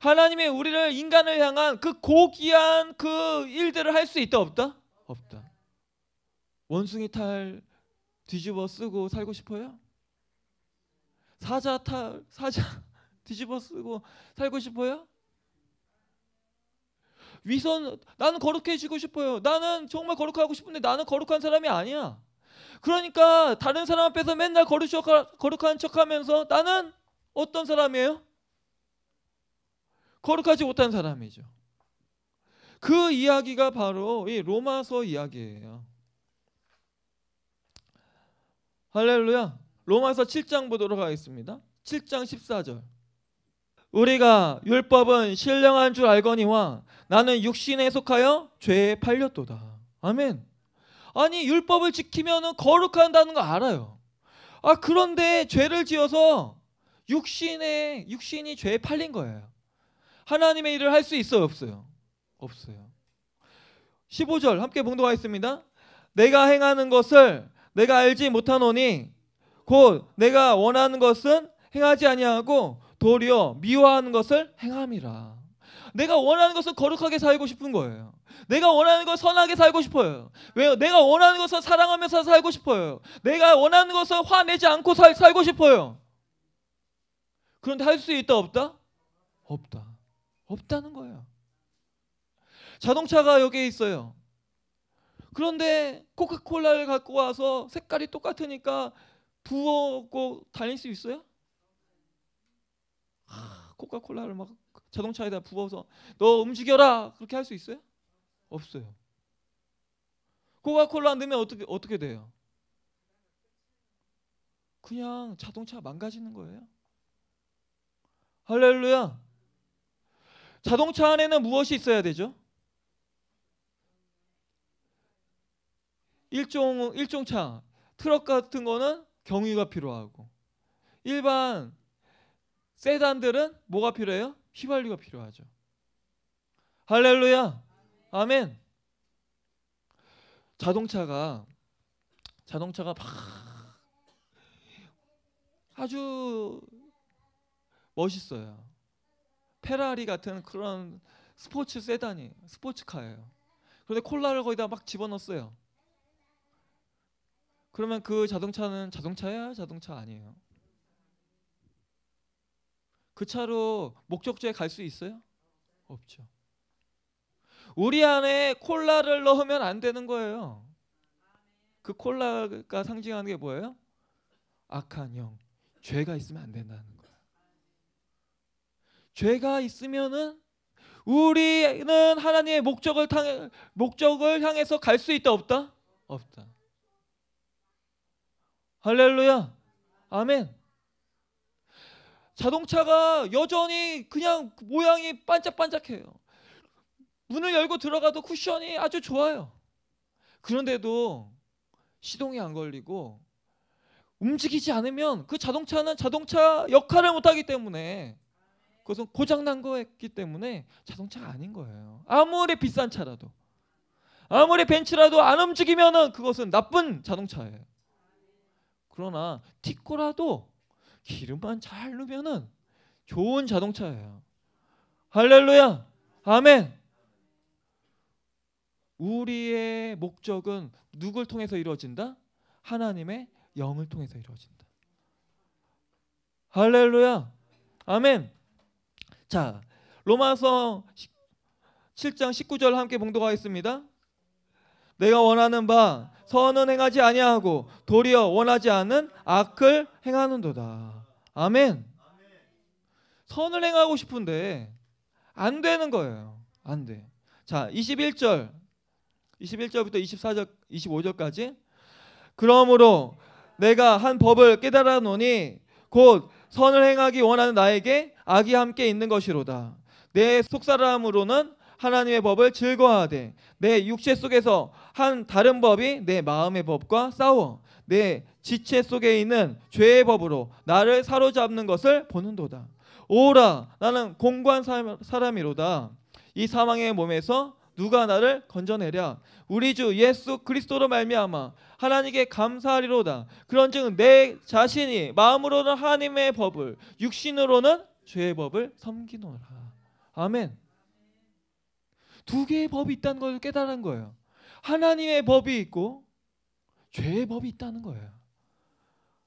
하나님이 우리를 인간을 향한 그 고귀한 그 일들을 할 수 있다 없다? 없다. 원숭이 탈 뒤집어 쓰고 살고 싶어요? 사자 탈 사자 뒤집어 쓰고 살고 싶어요? 위선 나는 거룩해지고 싶어요. 나는 정말 거룩하고 싶은데 나는 거룩한 사람이 아니야. 그러니까 다른 사람 앞에서 맨날 거룩한 척하면서 나는 어떤 사람이에요? 거룩하지 못한 사람이죠. 그 이야기가 바로 이 로마서 이야기예요. 할렐루야. 로마서 7장 보도록 하겠습니다. 7장 14절. 우리가 율법은 신령한 줄 알거니와 나는 육신에 속하여 죄에 팔렸도다. 아멘. 아니 율법을 지키면 거룩한다는 거 알아요. 아 그런데 죄를 지어서 육신에 육신이 죄에 팔린 거예요. 하나님의 일을 할 수 있어요, 없어요? 없어요. 15절 함께 봉독하겠습니다. 내가 행하는 것을 내가 알지 못하노니 곧 내가 원하는 것은 행하지 아니하고 도리어 미워하는 것을 행함이라. 내가 원하는 것은 거룩하게 살고 싶은 거예요. 내가 원하는 것 선하게 살고 싶어요. 왜요? 내가 원하는 것은 사랑하면서 살고 싶어요. 내가 원하는 것은 화내지 않고 살, 살고 싶어요. 그런데 할 수 있다 없다? 없다. 없다는 거예요. 자동차가 여기에 있어요. 그런데 코카콜라를 갖고 와서 색깔이 똑같으니까 부어고 다닐 수 있어요? 아, 코카콜라를 막 자동차에다 부어서 너 움직여라 그렇게 할 수 있어요? 없어요. 코카콜라 안되면 어떻게 어떻게 돼요? 그냥 자동차 망가지는 거예요. 할렐루야. 자동차 안에는 무엇이 있어야 되죠? 일종 일종차 트럭 같은 거는 경유가 필요하고 일반 세단들은 뭐가 필요해요? 휘발유가 필요하죠. 할렐루야. 아멘. 자동차가 자동차가 막 아주 멋있어요. 페라리 같은 그런 스포츠 세단이 스포츠카예요. 그런데 콜라를 거기다 막 집어넣었어요. 그러면 그 자동차는 자동차야 자동차 아니에요. 그 차로 목적지에 갈 수 있어요? 없죠. 우리 안에 콜라를 넣으면 안 되는 거예요. 그 콜라가 상징하는 게 뭐예요? 악한 영, 죄가 있으면 안 된다는 거. 예요 죄가 있으면은 우리는 하나님의 목적을 탕, 목적을 향해서 갈 수 있다 없다? 없다. 할렐루야. 아멘. 자동차가 여전히 그냥 모양이 반짝반짝해요. 문을 열고 들어가도 쿠션이 아주 좋아요. 그런데도 시동이 안 걸리고 움직이지 않으면 그 자동차는 자동차 역할을 못하기 때문에 그것은 고장난 거였기 때문에 자동차가 아닌 거예요. 아무리 비싼 차라도 아무리 벤츠라도 안움직이면 그것은 나쁜 자동차예요. 그러나 티코라도 기름만 잘넣으면 좋은 자동차예요. 할렐루야. 아멘. 우리의 목적은 누굴 통해서 이루어진다? 하나님의 영을 통해서 이루어진다. 할렐루야. 아멘. 자, 로마서 7장 19절 함께 봉독하겠습니다. 내가 원하는 바 선은 행하지 아니하고 도리어 원하지 않은 악을 행하는도다. 아멘. 선을 행하고 싶은데 안 되는 거예요. 안 돼. 자, 21절. 21절부터 24절 25절까지 그러므로 내가 한 법을 깨달아 놓니 곧 선을 행하기 원하는 나에게 악이 함께 있는 것이로다. 내 속사람으로는 하나님의 법을 즐거워하되 내 육체 속에서 한 다른 법이 내 마음의 법과 싸워 내 지체 속에 있는 죄의 법으로 나를 사로잡는 것을 보는도다. 오라 나는 공관 사람이로다. 이 사망의 몸에서 누가 나를 건져내랴 우리 주 예수 그리스도로 말미암아 하나님께 감사하리로다 그런즉 내 자신이 마음으로는 하나님의 법을 육신으로는 죄의 법을 섬기노라 아멘 두 개의 법이 있다는 걸 깨달은 거예요 하나님의 법이 있고 죄의 법이 있다는 거예요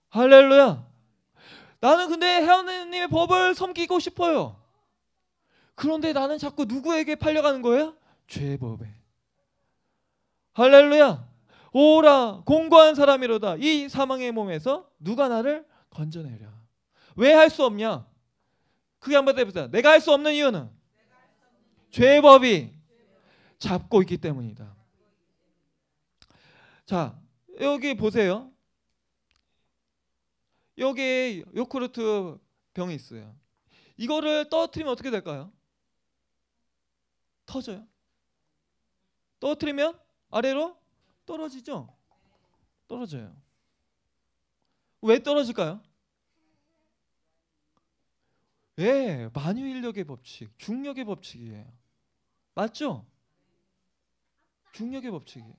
할렐루야 나는 근데 하나님의 법을 섬기고 싶어요 그런데 나는 자꾸 누구에게 팔려가는 거예요? 죄 법에 할렐루야 오라 공고한 사람이로다 이 사망의 몸에서 누가 나를 건져내랴 왜 할 수 없냐 그게 한번 해보자 내가 할 수 없는 이유는 죄 법이 잡고 있기 때문이다 자 여기 보세요 여기 요크루트 병이 있어요 이거를 떠트리면 어떻게 될까요? 터져요 떨어뜨리면 아래로 떨어지죠. 떨어져요. 왜 떨어질까요? 예, 만유 인력의 법칙, 중력의 법칙이에요. 맞죠? 중력의 법칙이에요.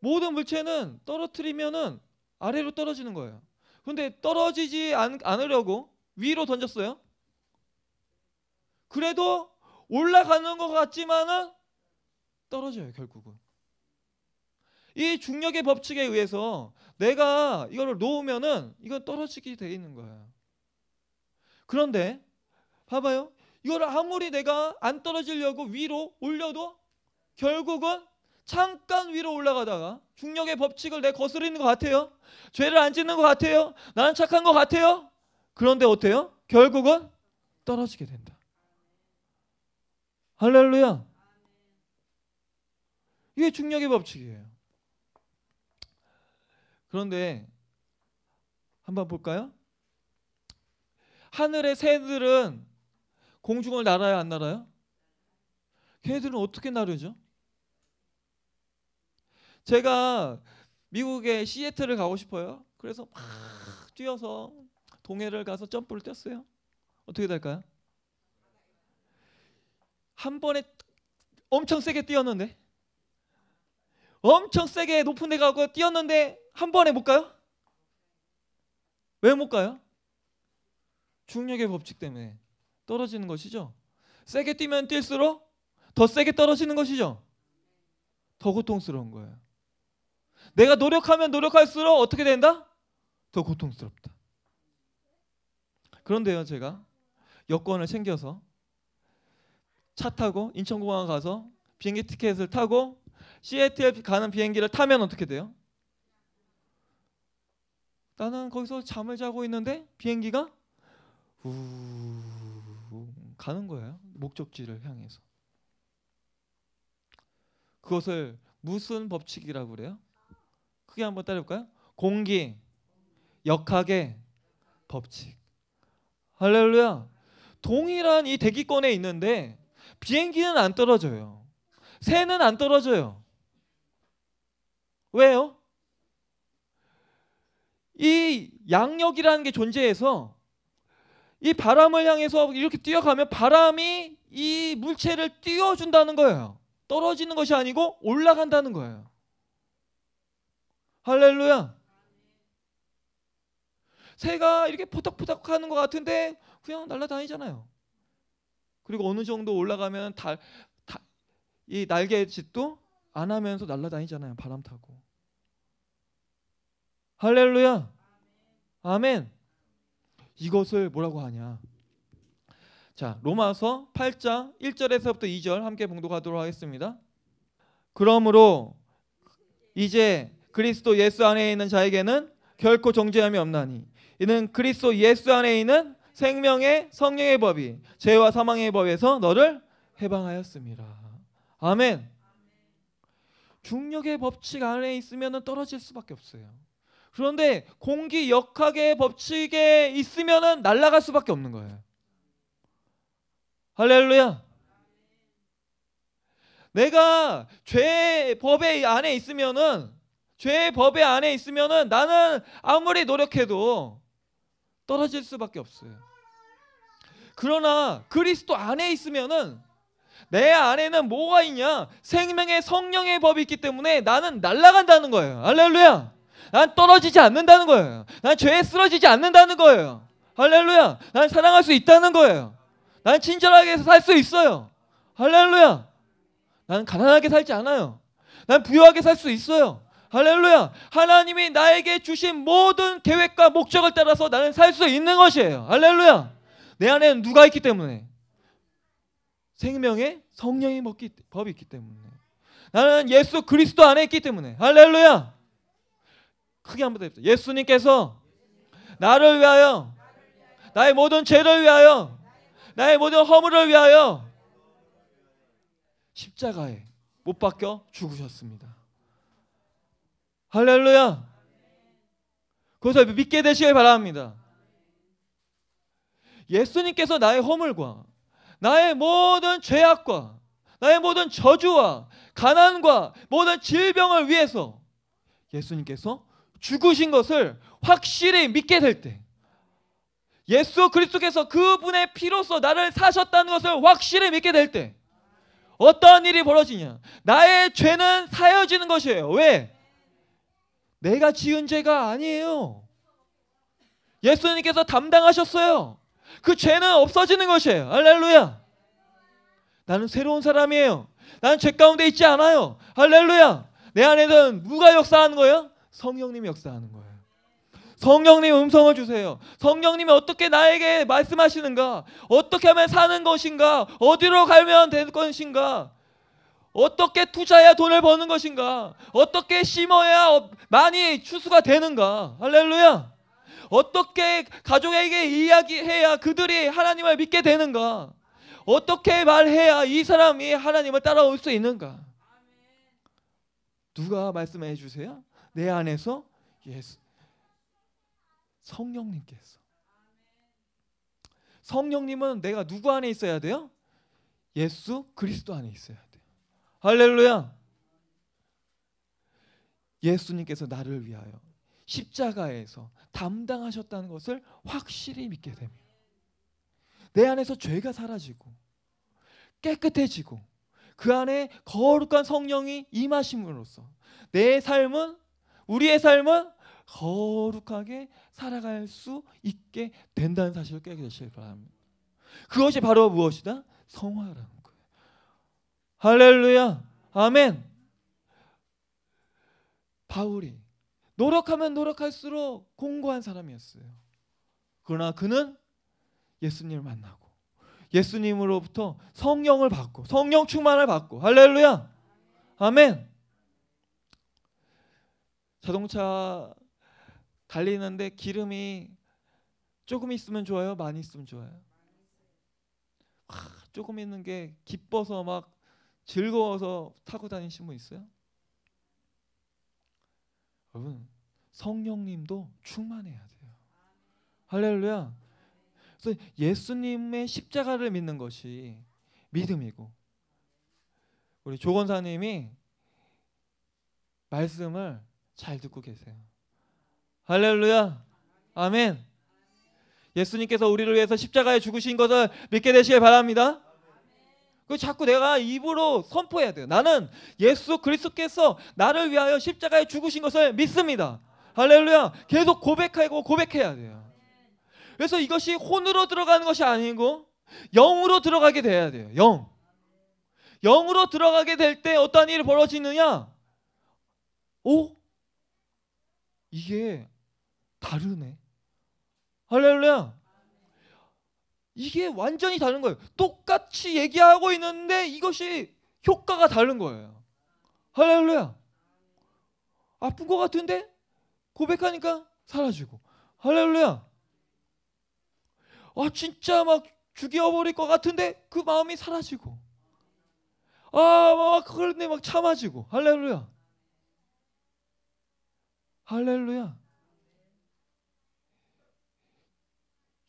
모든 물체는 떨어뜨리면은 아래로 떨어지는 거예요. 근데 떨어지지 않, 않으려고 위로 던졌어요. 그래도 올라가는 것 같지만은 떨어져요 결국은. 이 중력의 법칙에 의해서 내가 이걸 놓으면은 이건 떨어지게 돼 있는 거예 그런데 봐봐요. 이걸 아무리 내가 안 떨어지려고 위로 올려도 결국은 잠깐 위로 올라가다가 중력의 법칙을 내 거스리는 것 같아요. 죄를 안 짓는 것 같아요. 나는 착한 것 같아요. 그런데 어때요? 결국은 떨어지게 된다. 할렐루야. 이게 중력의 법칙이에요. 그런데 한번 볼까요? 하늘의 새들은 공중을 날아야 안 날아요? 걔들은 어떻게 나르죠? 제가 미국의 시애틀을 가고 싶어요. 그래서 막 뛰어서 동해를 가서 점프를 뛰었어요. 어떻게 될까요? 한 번에 엄청 세게 뛰었는데 엄청 세게 높은 데 가고 뛰었는데 한 번에 못 가요? 왜 못 가요? 중력의 법칙 때문에 떨어지는 것이죠. 세게 뛰면 뛸수록 더 세게 떨어지는 것이죠. 더 고통스러운 거예요. 내가 노력하면 노력할수록 어떻게 된다? 더 고통스럽다. 그런데요, 제가 여권을 챙겨서 차 타고 인천공항 가서 비행기 티켓을 타고 시애틀 가는 비행기를 타면 어떻게 돼요? 나는 거기서 잠을 자고 있는데 비행기가 우 가는 거예요. 목적지를 향해서. 그것을 무슨 법칙이라고 그래요? 크게 한번 따라볼까요? 공기 역학의 법칙. 할렐루야. 동일한 이 대기권에 있는데 비행기는 안 떨어져요. 새는 안 떨어져요. 왜요? 이 양력이라는 게 존재해서 이 바람을 향해서 이렇게 뛰어가면 바람이 이 물체를 띄워준다는 거예요. 떨어지는 것이 아니고 올라간다는 거예요. 할렐루야. 새가 이렇게 포닥포닥 하는 것 같은데 그냥 날아다니잖아요. 그리고 어느 정도 올라가면 다, 다, 이 날개짓도 안 하면서 날아다니잖아요. 바람 타고. 할렐루야. 아멘. 이것을 뭐라고 하냐? 자, 로마서 8장 1절에서부터 2절 함께 봉독하도록 하겠습니다. 그러므로 이제 그리스도 예수 안에 있는 자에게는 결코 정죄함이 없나니 이는 그리스도 예수 안에 있는 생명의 성령의 법이 죄와 사망의 법에서 너를 해방하였습니다. 아멘. 중력의 법칙 안에 있으면 떨어질 수밖에 없어요. 그런데 공기 역학의 법칙에 있으면 날아갈 수밖에 없는 거예요. 할렐루야. 내가 죄 법에 안에 있으면은 죄 법에 안에 있으면은 나는 아무리 노력해도 떨어질 수밖에 없어요. 그러나 그리스도 안에 있으면은 내 안에는 뭐가 있냐? 생명의 성령의 법이 있기 때문에 나는 날아간다는 거예요. 할렐루야. 난 떨어지지 않는다는 거예요. 난 죄에 쓰러지지 않는다는 거예요. 할렐루야. 난 사랑할 수 있다는 거예요. 난 친절하게 살 수 있어요. 할렐루야. 난 가난하게 살지 않아요. 난 부유하게 살 수 있어요. 할렐루야. 하나님이 나에게 주신 모든 계획과 목적을 따라서 나는 살 수 있는 것이에요. 할렐루야. 내 안에는 누가 있기 때문에 생명의 성령이 먹기, 법이 있기 때문에 나는 예수 그리스도 안에 있기 때문에 할렐루야 크게 한번 해봅시다 예수님께서 나를 위하여 나의 모든 죄를 위하여 나의 모든 허물을 위하여 십자가에 못 박혀 죽으셨습니다 할렐루야 그것을 믿게 되시길 바랍니다 예수님께서 나의 허물과 나의 모든 죄악과 나의 모든 저주와 가난과 모든 질병을 위해서 예수님께서 죽으신 것을 확실히 믿게 될 때, 예수 그리스도께서 그분의 피로써 나를 사셨다는 것을 확실히 믿게 될 때, 어떤 일이 벌어지냐? 나의 죄는 사여지는 것이에요. 왜? 내가 지은 죄가 아니에요. 예수님께서 담당하셨어요. 그 죄는 없어지는 것이에요. 할렐루야. 나는 새로운 사람이에요. 나는 죄 가운데 있지 않아요. 할렐루야. 내 안에는 누가 역사하는 거예요? 성령님이 역사하는 거예요. 성령님 음성을 주세요. 성령님이 어떻게 나에게 말씀하시는가? 어떻게 하면 사는 것인가? 어디로 가면 될 것인가? 어떻게 투자해야 돈을 버는 것인가? 어떻게 심어야 많이 추수가 되는가? 할렐루야. 어떻게 가족에게 이야기해야 그들이 하나님을 믿게 되는가? 어떻게 말해야 이 사람이 하나님을 따라올 수 있는가? 누가 말씀해 주세요? 내 안에서 예수 성령님께서 성령님은 내가 누구 안에 있어야 돼요? 예수 그리스도 안에 있어야 돼요. 할렐루야. 예수님께서 나를 위하여 십자가에서 담당하셨다는 것을 확실히 믿게 되면 내 안에서 죄가 사라지고 깨끗해지고 그 안에 거룩한 성령이 임하심으로써 내 삶은 우리의 삶은 거룩하게 살아갈 수 있게 된다는 사실을 깨닫게 되 바랍니다. 그것이 바로 무엇이다? 성화라는 거예요. 할렐루야. 아멘. 바울이 노력하면 노력할수록 공고한 사람이었어요. 그러나 그는 예수님을 만나고 예수님으로부터 성령을 받고 성령 충만을 받고 할렐루야. 아멘. 자동차 달리는데 기름이 조금 있으면 좋아요, 많이 있으면 좋아요. 조금 있는 게 기뻐서 막 즐거워서 타고 다니신 분 있어요? 여러분 성령님도 충만해야 돼요. 할렐루야. 그래서 예수님의 십자가를 믿는 것이 믿음이고 우리 조건사님이 말씀을 잘 듣고 계세요. 할렐루야. 아멘. 예수님께서 우리를 위해서 십자가에 죽으신 것을 믿게 되시길 바랍니다. 그 자꾸 내가 입으로 선포해야 돼요. 나는 예수 그리스도께서 나를 위하여 십자가에 죽으신 것을 믿습니다. 할렐루야. 계속 고백하고 고백해야 돼요. 그래서 이것이 혼으로 들어가는 것이 아니고 영으로 들어가게 돼야 돼요. 영. 영으로 들어가게 될 때어떤 일이 벌어지느냐? 오? 이게 다르네. 할렐루야. 이게 완전히 다른 거예요. 똑같이 얘기하고 있는데 이것이 효과가 다른 거예요. 할렐루야. 아픈 것 같은데 고백하니까 사라지고. 할렐루야. 아 진짜 막 죽여버릴 것 같은데 그 마음이 사라지고. 아막 그런데 막 참아지고. 할렐루야. 할렐루야.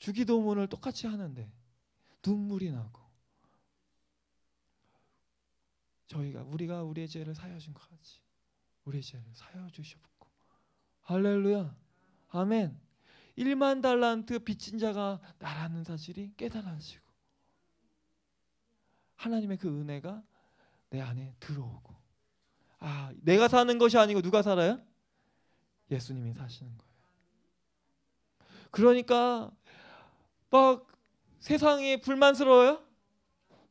주기도문을 똑같이 하는데 눈물이 나고 저희가 우리가 우리의 죄를 사여 준것같 우리의 죄를 사여 주셨고 할렐루야 아멘 1만 달란트 빚진 자가 나라는 사실이 깨달아지고 하나님의 그 은혜가 내 안에 들어오고 아 내가 사는 것이 아니고 누가 살아요? 예수님이 사시는 거예요 그러니까 막 세상에 불만스러워요?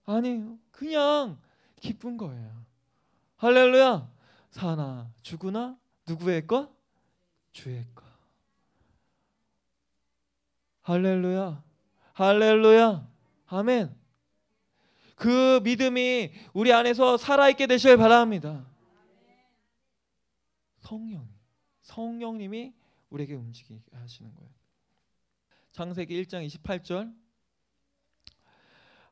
아니에요. 그냥 기쁜 거예요. 할렐루야. 사나 죽으나 누구의 것? 주의 것. 할렐루야. 할렐루야. 아멘. 그 믿음이 우리 안에서 살아있게 되시길 바랍니다. 성령, 성령님이 우리에게 움직이게 하시는 거예요. 창세기 1장 28절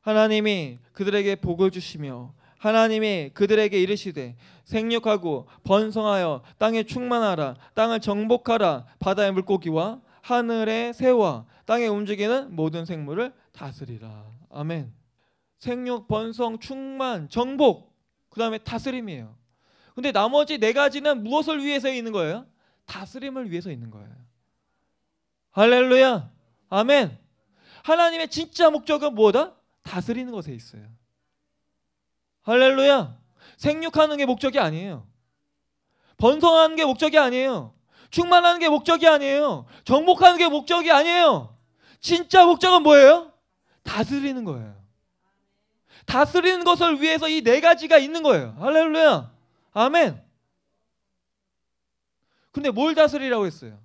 하나님이 그들에게 복을 주시며 하나님이 그들에게 이르시되 생육하고 번성하여 땅에 충만하라 땅을 정복하라 바다의 물고기와 하늘의 새와 땅에 움직이는 모든 생물을 다스리라 아멘 생육 번성 충만 정복 그 다음에 다스림이에요 근데 나머지 네 가지는 무엇을 위해서 있는 거예요? 다스림을 위해서 있는 거예요 할렐루야 아멘. 하나님의 진짜 목적은 뭐다? 다스리는 것에 있어요. 할렐루야. 생육하는 게 목적이 아니에요. 번성하는 게 목적이 아니에요. 충만하는 게 목적이 아니에요. 정복하는 게 목적이 아니에요. 진짜 목적은 뭐예요? 다스리는 거예요. 다스리는 것을 위해서 이 네 가지가 있는 거예요. 할렐루야. 아멘. 근데 뭘 다스리라고 했어요?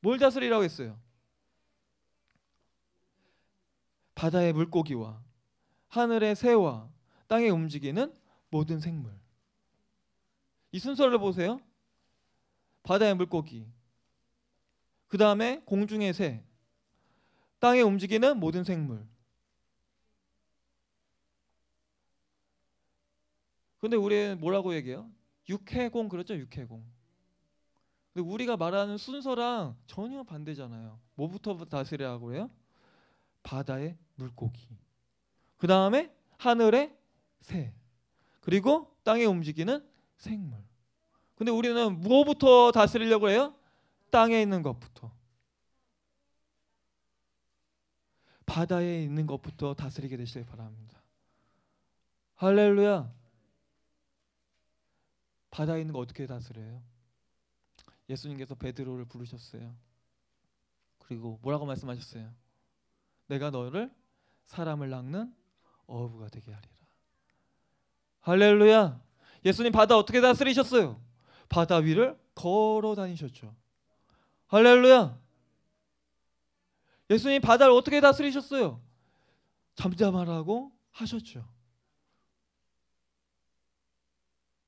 뭘 다스리라고 했어요? 바다의 물고기와 하늘의 새와 땅에 움직이는 모든 생물. 이 순서를 보세요. 바다의 물고기. 그 다음에 공중의 새. 땅에 움직이는 모든 생물. 근데 우리는 뭐라고 얘기해요? 육해공 그렇죠? 육해공. 근데 우리가 말하는 순서랑 전혀 반대잖아요. 뭐부터 다스리라고 그래요? 바다의 물고기. 그 다음에 하늘의 새. 그리고 땅에 움직이는 생물. 근데 우리는 뭐부터 다스리려고 해요? 땅에 있는 것부터. 바다에 있는 것부터 다스리게 되시길 바랍니다. 할렐루야. 바다에 있는 거 어떻게 다스려요? 예수님께서 베드로를 부르셨어요. 그리고 뭐라고 말씀하셨어요? 내가 너를 사람을 낚는 어부가 되게 하리라. 할렐루야. 예수님 바다 어떻게 다스리셨어요? 바다 위를 걸어 다니셨죠. 할렐루야. 예수님 바다를 어떻게 다스리셨어요? 잠잠하라고 하셨죠.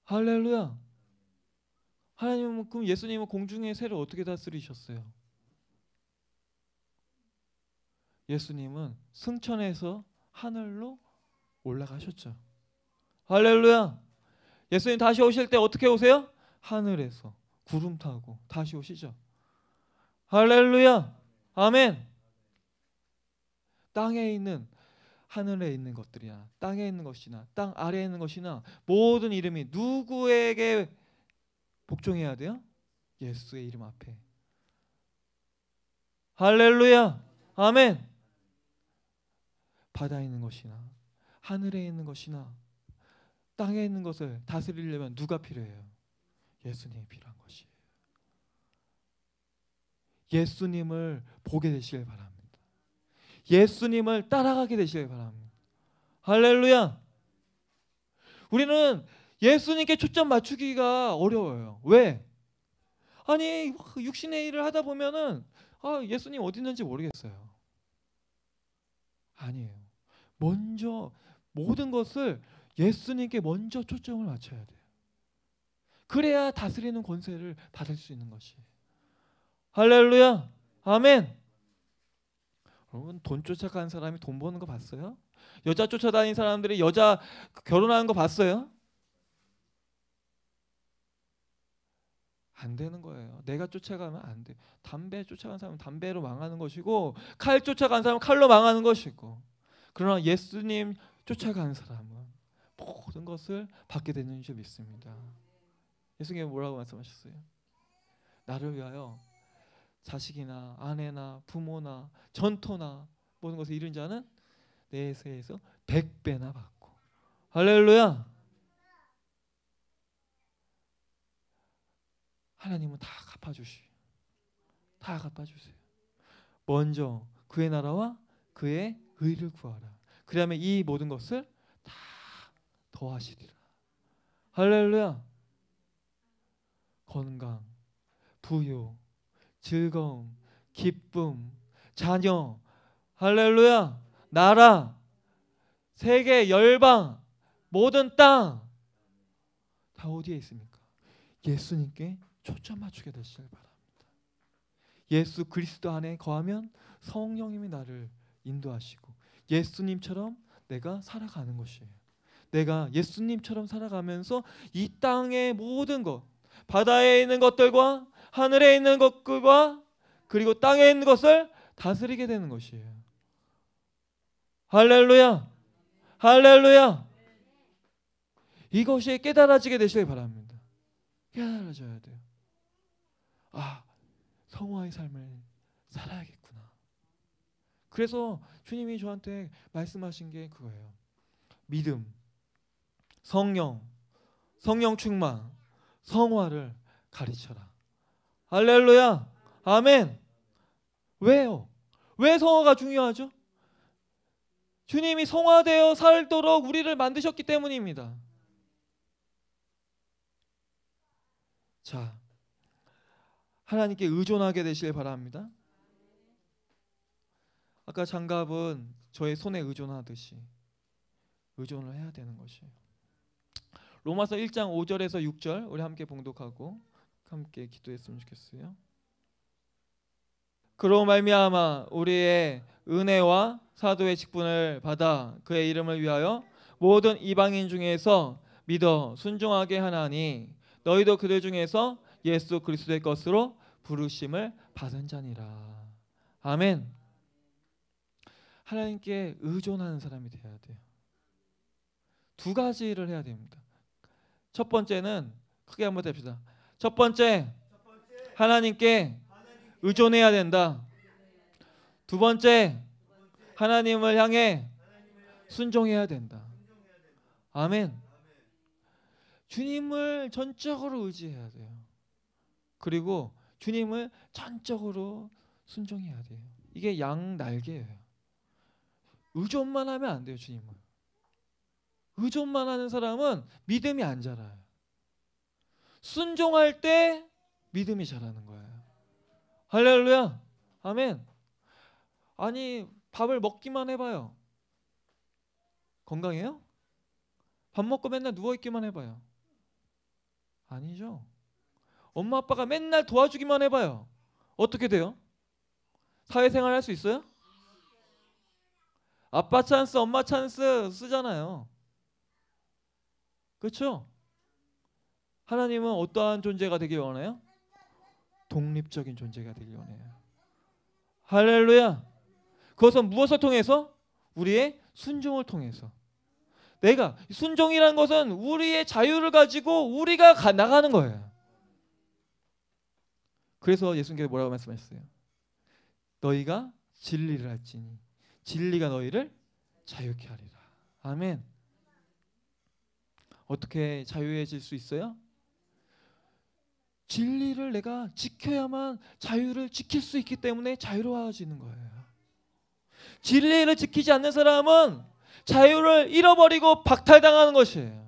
할렐루야. 하나님은 그럼 예수님은 공중의 새를 어떻게 다스리셨어요? 예수님은 승천해서 하늘로 올라가셨죠. 할렐루야. 예수님 다시 오실 때 어떻게 오세요? 하늘에서 구름 타고 다시 오시죠. 할렐루야. 아멘. 땅에 있는 하늘에 있는 것들이나 땅에 있는 것이나 땅 아래에 있는 것이나 모든 이름이 누구에게 복종해야 돼요? 예수의 이름 앞에. 할렐루야. 아멘. 바다에 있는 것이나 하늘에 있는 것이나 땅에 있는 것을 다스리려면 누가 필요해요? 예수님이 필요한 것이에요. 예수님을 보게 되시길 바랍니다. 예수님을 따라가게 되시길 바랍니다. 할렐루야. 우리는 예수님께 초점 맞추기가 어려워요. 왜? 아니 육신의 일을 하다 보면은 아 예수님 어디 있는지 모르겠어요. 아니에요. 먼저 모든 것을 예수님께 먼저 초점을 맞춰야 돼요. 그래야 다스리는 권세를 받을 수 있는 것이. 할렐루야. 아멘. 여러분 돈 쫓아가는 사람이 돈 버는 거 봤어요? 여자 쫓아다니는 사람들이 여자 결혼하는 거 봤어요? 안 되는 거예요. 내가 쫓아가면 안 돼. 담배 쫓아간 사람은 담배로 망하는 것이고 칼 쫓아간 사람은 칼로 망하는 것이고 그러나 예수님 쫓아간 사람은 모든 것을 받게 되는 줄 믿습니다. 예수님이 뭐라고 말씀하셨어요? 나를 위하여 자식이나 아내나 부모나 전토나 모든 것을 잃은 자는 내세에서 1배나 받고 할렐루야 하나님은 다 갚아주시. 다 갚아주세요. 먼저 그의 나라와 그의 의를 구하라. 그러면 이 모든 것을 다 더하시리라. 할렐루야. 건강, 부요, 즐거움, 기쁨, 자녀, 할렐루야. 나라, 세계, 열방, 모든 땅 다 어디에 있습니까? 예수님께 초점 맞추게 되시길 바랍니다. 예수 그리스도 안에 거하면 성령님이 나를 인도하시고 예수님처럼 내가 살아가는 것이에요. 내가 예수님처럼 살아가면서 이 땅의 모든 것, 바다에 있는 것들과 하늘에 있는 것들과 그리고 땅에 있는 것을 다스리게 되는 것이에요. 할렐루야! 할렐루야! 이것이 깨달아지게 되시길 바랍니다. 깨달아져야 돼요. 아 성화의 삶을 살아야겠구나. 그래서 주님이 저한테 말씀하신 게 그거예요. 믿음, 성령, 성령 충만, 성화를 가르쳐라. 할렐루야. 아멘. 왜요? 왜 성화가 중요하죠? 주님이 성화되어 살도록 우리를 만드셨기 때문입니다. 자, 하나님께 의존하게 되시길 바랍니다. 아까 장갑은 저의 손에 의존하듯이 의존을 해야 되는 것이에요. 로마서 1장 5절에서 6절 우리 함께 봉독하고 함께 기도했으면 좋겠어요. 그로 말미암아 우리의 은혜와 사도의 직분을 받아 그의 이름을 위하여 모든 이방인 중에서 믿어 순종하게 하나니 너희도 그들 중에서 예수 그리스도의 것으로 부르심을 받은 자니라. 아멘. 하나님께 의존하는 사람이 되어야 돼요. 두 가지를 해야 됩니다. 첫 번째는 크게 한번 됩시다. 첫 번째 하나님께 의존해야 된다. 두 번째 하나님을 향해 순종해야 된다. 아멘. 주님을 전적으로 의지해야 돼요. 그리고 주님을 전적으로 순종해야 돼요. 이게 양 날개예요. 의존만 하면 안 돼요, 주님은. 의존만 하는 사람은 믿음이 안 자라요. 순종할 때 믿음이 자라는 거예요. 할렐루야. 아멘. 아니, 밥을 먹기만 해 봐요. 건강해요? 밥 먹고 맨날 누워 있기만 해 봐요. 아니죠. 엄마 아빠가 맨날 도와주기만 해봐요. 어떻게 돼요? 사회생활 할 수 있어요? 아빠 찬스, 엄마 찬스 쓰잖아요. 그렇죠? 하나님은 어떠한 존재가 되길 원해요? 독립적인 존재가 되길 원해요. 할렐루야. 그것은 무엇을 통해서? 우리의 순종을 통해서. 내가 순종이라는 것은 우리의 자유를 가지고 우리가 나가는 거예요. 그래서 예수님께서 뭐라고 말씀하셨어요? 너희가 진리를 할지니 진리가 너희를 자유케 하리라. 아멘. 어떻게 자유해질 수 있어요? 진리를 내가 지켜야만 자유를 지킬 수 있기 때문에 자유로워지는 거예요. 진리를 지키지 않는 사람은 자유를 잃어버리고 박탈당하는 것이에요.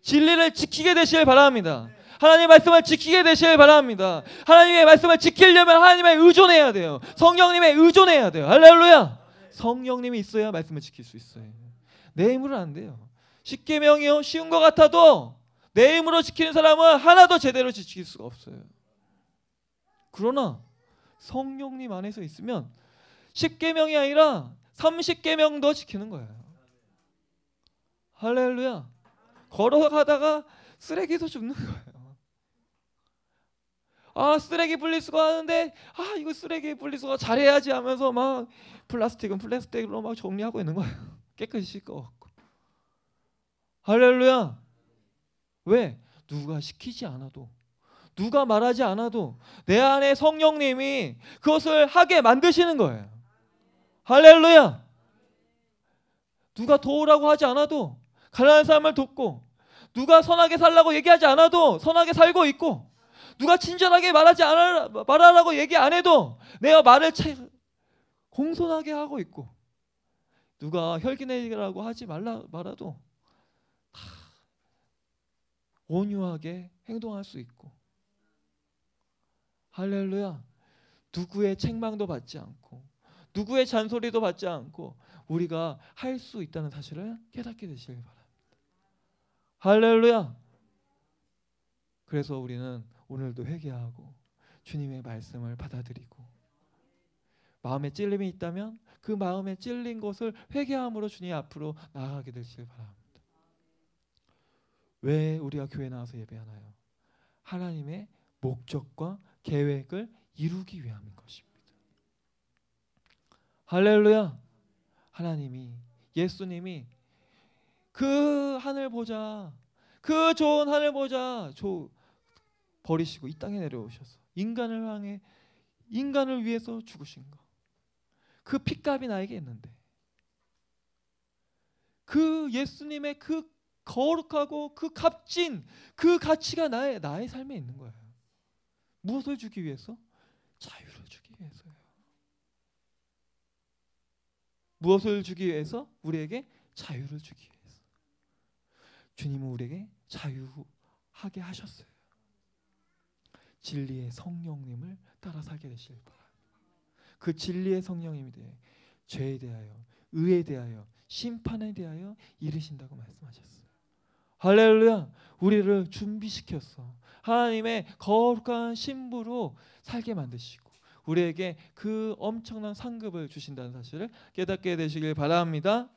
진리를 지키게 되시길 바랍니다. 하나님의 말씀을 지키게 되시길 바랍니다. 하나님의 말씀을 지키려면 하나님에 의존해야 돼요. 성령님에 의존해야 돼요. 할렐루야. 성령님이 있어야 말씀을 지킬 수 있어요. 내힘으로안 돼요. 십계명이요 쉬운 것 같아도 내 힘으로 지키는 사람은 하나도 제대로 지킬 수가 없어요. 그러나 성령님 안에서 있으면 십계명이 아니라 30계명도 지키는 거예요. 할렐루야. 걸어가다가 쓰레기도 줍는 거예요. 아 쓰레기 분리수거하는데 아 이거 쓰레기 분리수거 잘해야지 하면서 막 플라스틱은 플라스틱으로 막 정리하고 있는 거예요. 깨끗이 씻고. 할렐루야. 왜? 누가 시키지 않아도 누가 말하지 않아도 내 안에 성령님이 그것을 하게 만드시는 거예요. 할렐루야. 누가 도우라고 하지 않아도 가난한 사람을 돕고 누가 선하게 살라고 얘기하지 않아도 선하게 살고 있고 누가 친절하게 말하지 않아 말하라고 얘기 안 해도 내가 말을 차, 공손하게 하고 있고 누가 혈기내라고 하지 말라 말아도 다 온유하게 행동할 수 있고 할렐루야 누구의 책망도 받지 않고 누구의 잔소리도 받지 않고 우리가 할 수 있다는 사실을 깨닫게 되시길 바랍니다. 할렐루야. 그래서 우리는 오늘도 회개하고 주님의 말씀을 받아들이고 마음에 찔림이 있다면 그 마음에 찔린 것을 회개함으로 주님 앞으로 나아가게 되시길 바랍니다. 왜 우리가 교회 나와서 예배하나요? 하나님의 목적과 계획을 이루기 위함인 것입니다. 할렐루야. 하나님이 예수님이 그 하늘 보자. 그 좋은 하늘 보자. 조, 버리시고 이 땅에 내려오셔서 인간을 향해 인간을 위해서 죽으신 거. 그 핏값이 나에게 있는데. 그 예수님의 그 거룩하고 그 값진 그 가치가 나의 나의 삶에 있는 거예요. 무엇을 주기 위해서? 자유를 주기 위해서요. 무엇을 주기 위해서? 우리에게 자유를 주기 위해서. 주님은 우리에게 자유하게 하셨어요. 진리의 성령님을 따라 살게 되실길 바라요. 그 진리의 성령님에 대해 죄에 대하여 의에 대하여 심판에 대하여 이르신다고 말씀하셨어요. 할렐루야. 우리를 준비시켰어. 하나님의 거룩한 신부로 살게 만드시고 우리에게 그 엄청난 상급을 주신다는 사실을 깨닫게 되시길 바랍니다.